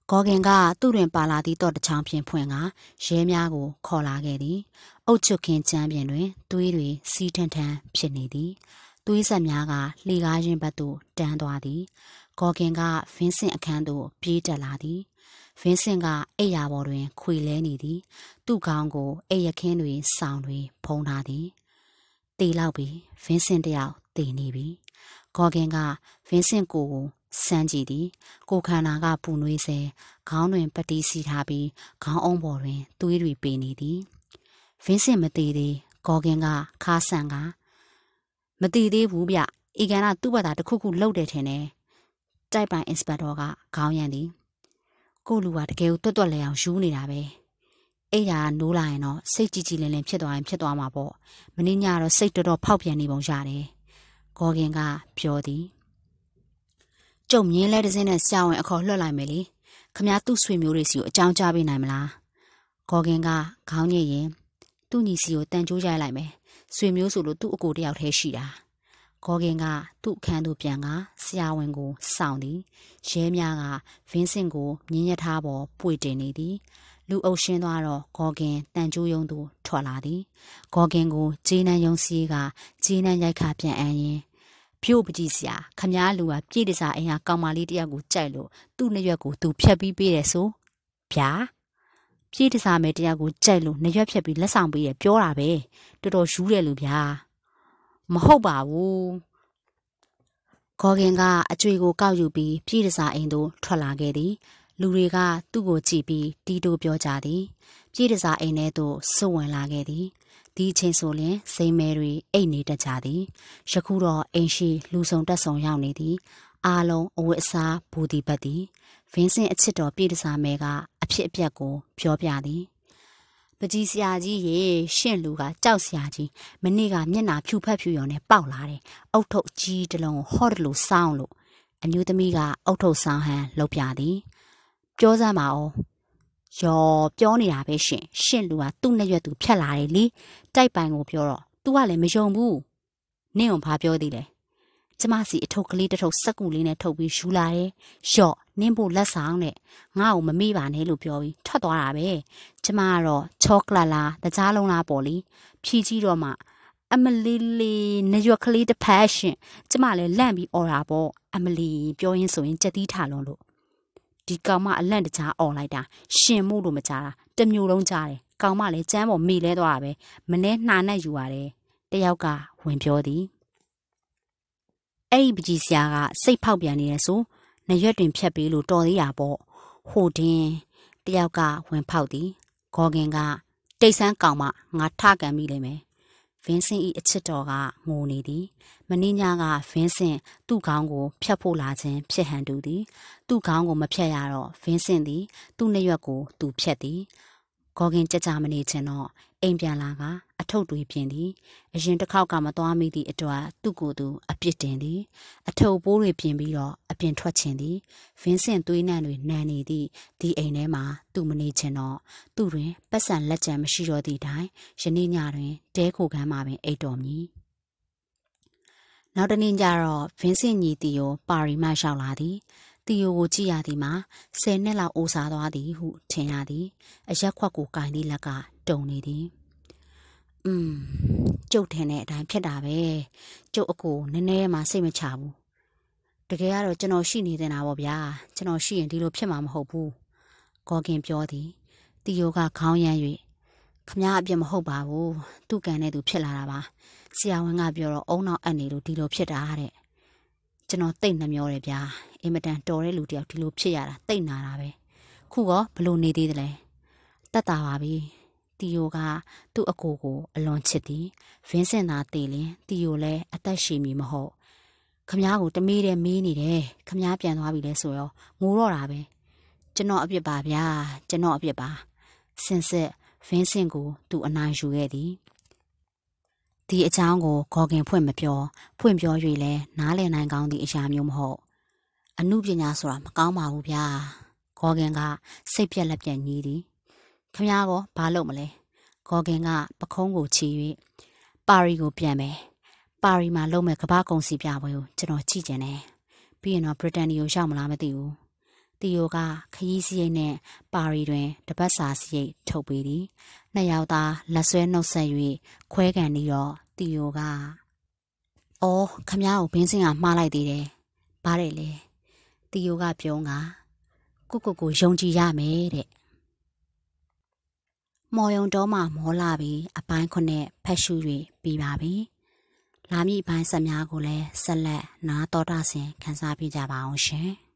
ဂေါ်ဂင်ကသူ့တွင်ပါလာသည့်တော့တချောင်းဖြင့်ဖွင့်ကရဲများကိုခေါ်လာခဲ့သည် အုတ်ချုပ်ခင်ချမ်းပြင်တွင် သွေးတွေ စီးထန်ထန်ဖြစ်နေသည်သွေးဆက်များကလှေကားရင်ဘက်သို့တန်းသွားသည်ဂေါ်ဂင်ကဗင်းစင်အခန်းသို့ပြေးတက်လာသည်ဗင်းစင်ကအိယာပေါ်တွင် ခွေလဲနေသည် သူ့ခေါင်းကိုအိယခင်းတွင်ဆောင်းတွင် ဖုံးထားသည်တေလောက်ပြီဗင်းစင်တယောက်တေနေပြီဂေါ်ဂင်ကဗင်းစင့်ကိုကိုစမ်းကြည့်သည် ကိုခန္ဓာကပူနွေးစေခေါင်းတွင်ပတီးစီထားပြီးခေါင်းအုံးပေါ်တွင်သွေးတွေပေနေသည်ဗင်းစင့်မသေးသေးဂေါ်ဂင်ကခါဆန်ကမတည်သေးဘူးဗျ။ဤကဏ္ဍသူ့ဘာသာတစ်ခုခုလှုပ်တယ်ထင်တယ်။တိုက်ပိုင်အင်စပက်တော်ကခေါင်းရံသည်။ကို့လူကတကယ်ကိုတွတ်တွတ်လဲအောင်ယူနေတာပဲ။အဲ့ဒါနိုးလာရင်တော့စိတ်ကြည်ကြည်လင်လင် ဖြစ်သွားရင်ဖြစ်သွားမှာပေါ့။မင်းညကတော့စိတ်တော်တော် ဖောက်ပြန်နေပုံရတယ်။ဂေါ်ဂင်ကပြောသည်ကျုံမြင်းလဲတစ်စင်းနဲ့ဆရာဝန်အခေါ်လွှတ်လိုက်မယ်လေခမားသူ့ဆွေမျိုးတွေစီကိုအကြောင်းကြားပေးနိုင်မလားဂေါ်ဂင်ကခေါင်းညစ်ရင်သူ့ညီစီကိုတန်ကြိုးရိုက်လိုက်မယ်ဆွေမျိုးဆိုလို့သူ့အကိုတယောက်တည်းရှိတာဂေါ်ဂင်ကသူ့အခန်းသို့ပြန်ကဆရာဝန်ကိုစောင့်သည်ရဲများကဗင်းစင်ကိုမြင်းရထားပေါ်ပွေတင်နေသည် လူအုပ်ရှင်းသွားတော့ဂေါ်ဂင်တန်ကျိုးယုံသူထွက်လာသည်ဂေါ်ဂင်ကိုဂျေးနန်းယုံစီကဂျေးနန်းရိုက်ခါပြန်အန်းရင်ဖြို့ပကြည့်စရာ ခမားလူကပြည့်တစားအင်ဟာကောင်မလေးတယောက်ကိုကြိုက်လို့သူ့နှရွက်ကိုသူဖြတ်ပြီးပေးတယ်ဆိုဗျာပြည့်တစားမဲတယောက်ကိုကြိုက်လို့နှရွက်ဖြတ်ပြီးလက်ဆောင်ပေးတယ်ပြောတာပဲတော်တော်ယူတယ်လို့ဗျာမဟုတ်ပါဘူးခေါ်ခင်ကအကျွေကိုကောက်ယူပြီးပြည့်တစားအိမ်သို့ထွက်လာခဲ့သည် လူတွေကသူ့ကိုကြည့်ပြီးတီးတိုးပြောကြသည်ပြည့်တစားအိမ်ထဲသို့စွဝင်လာခဲ့သည်ဒီအချိန်ဆိုရင် စိမ့်မဲတွေအိတ်နေတတ်ကြသည်ယခုတော့အိမ်ရှိလူဆောင်တက်ဆောင်ရောက်နေသည်အာလုံးအဝတ်အစားဘူဒီပတ်သည်ဗင်းစင်အချစ်တော်ပြည်တစားမဲကအဖြစ်အပျက်ကိုပြောပြသည် ပကြီးဆရာကြီးရေရှင့်လူကကြောက်ဆရာကြီးမနေ့ကမျက်နာဖြူဖက်ဖြူရောင်နဲ့ပေါက်လာတယ်။အုတ်ထုတ်ကြီးတလုံးဟော့တလို့စောင်းလို့အမျိုးသမီးကအုတ်ထုတ်ဆောင်းဟန်လှုပ်ပြသည်။ပြောစမ်းပါဦးယော်ပြောနေတာပဲရှင် ရှင့်လူကသူ့နဲ့ရွက်သူဖြတ်လာတယ်လေတိုက်ပိုင်ကိုပြောတော့ "तू ကလည်းမယုံဘူးနင့်ကိုဘာပြောသေးလဲ"ကျမစီအထုပ်ကလေးတစ်ထုပ်စက်ကူလေးနဲ့ထုတ်ပြီးယူလာတယ်ယော်နင့်ဖို့လက်ဆောင်နဲ့ငါ့ကိုမမေ့ပါနဲ့လို့ပြောပြီးထွက်သွားတာပဲကျမကတော့ချောကလလာတကြားလုံးလားပေါ့လေဖြီးကြည့်တော့မှအမလီလေးနရွက်ကလေးတစ်ဖက်ရှင်ကျမလည်းလန့်ပြီးអော်တာပေါ့အမလီပြောရင်းဆိုရင်ကြက်သီးထလွန်လို့ဒီကောင်မအလန့်တကြားអော်လိုက်တာရှင်မှုလို့မကြတာတမျိုးလုံးကြားတယ်ကောင်မလည်းကျမ်းပေါ်မိလဲသွားတာပဲမနှဲနှာနဲ့ယူရတယ်တယောက်ကဝင်ပြောသည်အဲ့ဒီပကြီးဆရာကစိတ်ဖောက်ပြန်နေတယ်ဆိုနရွက်တွင်ဖြတ်ပြီးလို့တော်သေးတာပေါ့ဟိုတင်းတယောက်ကဝင်ဖောက်သည်ဂေါ်ဂင်ကတိတ်ဆန်းကောင်မငါထကန်ပြီလိမ့်မယ်ဗင်းစင်၏အချစ်တော်ကငိုနေသည်မင်းညကဗင်းစင်သူ့ခေါင်းကိုဖြတ်ဖို့လာခြင်းဖြစ်ဟန်တူသည်သူ့ခေါင်းကိုမဖြတ်ရတော့ဗင်းစင်သည်သူ့နှရွက်ကိုသူဖြတ်သည်ဂေါ်ဂင်ကြကြမနေခြင်းတော့အိမ်ပြန်လာကအထုပ်တွေပြင်သည် အရင်တစ်ခေါက်ကမသွားမိသည့်အတွက်သူ့ကိုယ်သူအပြစ်တင်သည် အထုပ်ပိုးတွေပြင်ပြီးတော့အပြင်ထွက်ချင်သည်ဗင်းစင်သွေးနှံတွေနံနေသည့်ဒီအိမ်ထဲမှာ သူမနေချင်တော့သူတွင်ပတ်စံလက်ကျန်မရှိတော့သည့်တိုင်ယနေ့ညတွင်တဲခိုကမ်းမှာပင်အိတ်တော်မည်နောက်တနေ့ကျတော့ဗင်းစင်ညီတီကို ပါရီမှရောက်လာသည်တီယိုကိုကြည့်ရသည်မှာ10နှစ်လောက်အိုစားသွားသည်ဟုထင်ရသည်အရက်ခွက်ကိုကင်သည့်လက်ကတုံနေသည်อืมကျုပ်ထင်တဲ့အတိုင်းဖြစ်တာပဲကျုပ်အကိုနည်းနည်းမှစိတ်မချဘူးတကယ်ကတော့ကျွန်တော်ရှိနေတင်တာပေါ့ဗျာကျွန်တော်ရှိရင်ဒီလိုဖြစ်မှာမဟုတ်ဘူးဂေါ်ကင်ပြောသည်တီယိုကခေါင်းယမ်း၍ခမားအပြစ်မဟုတ်ပါဘူးသူ့ကန်တဲ့သူဖြစ်လာတာပါဆရာဝန်ကပြောတော့အုံနောက်အပ်နေလို့ဒီလိုဖြစ်တာတဲ့ကျွန်တော်တိတ်နှမျောတယ်ဗျာအင်မတန်တော်တဲ့လူတယောက်ဒီလိုဖြစ်ရတာတိတ်နာတာပဲခုကဘလို့နေသေးတယ်လဲတတ်တာပါပြီတီယိုက သူ့အကိုကို အလွန်ချစ်သည်ဗင်းစင်သာတေလင်တီယိုလည်းအသက်ရှည်မီမဟုတ် ခမားကိုတမေးတယ်မေးနေတယ်ခမားပြန်သွားပြီလဲဆိုရောငိုတော့တာပဲကျွန်တော်အပြစ်ပါဗျာကျွန်တော်အပြစ်ပါစင်ဆက်ဗင်းစင်ကို သူအနိုင်ယူခဲ့သည်ဒီအကြောင်းကိုဂေါ်ကင်ဖွင့်မပြောဖွင့်ပြော၍လဲနားလည်နိုင်ကောင်းသည့်အရာမျိုးမဟုတ်အမှုပညာဆိုတာမကောင်းပါဘူးဗျာဂေါ်ကင်ကစိတ်ပြက်လက်ပြက်ညီးသည်ခမရကောဘာလုပ်မလဲဂေါ်ကင်က ပခုံးကိုချီ၍ပါရီကိုပြန်မယ်ပါရီမှာလုပ်မဲ့ကမ္ဘာကုန်စီပြပွဲကိုကျွန်တော်ကြည့်ကျင်တယ်ပြီးရင်တော့ဗြိတိန်ကိုရောက်မလားမသိဘူးတီယိုကခရီးစရိတ်နဲ့ပါရီတွင်တပတ်စာစရိတ်ထုတ်ပေးသည်နှစ်ယောက်သားလက်ဆွဲနှုတ်ဆက်၍ခွဲကန်ပြီးတော့တီယိုကအော်ခမရကိုဘင်းစင်ကမှားလိုက်သေးတယ်ဘာတယ်လဲတီယိုကပြောငါကိုကိုကိုယုံကြည်ရမယ်တဲ့မော်ယုံတော်မှာမောလာပြီးအပိုင်းခုနဲ့ဖက်ရှူတွေပြီးပါပြီ။လာမည့်ပိုင်းဆက်များကိုလည်းဆက်လက်နားတော်တာဆင်ခန်းစားပြကြပါအောင်ရှင်။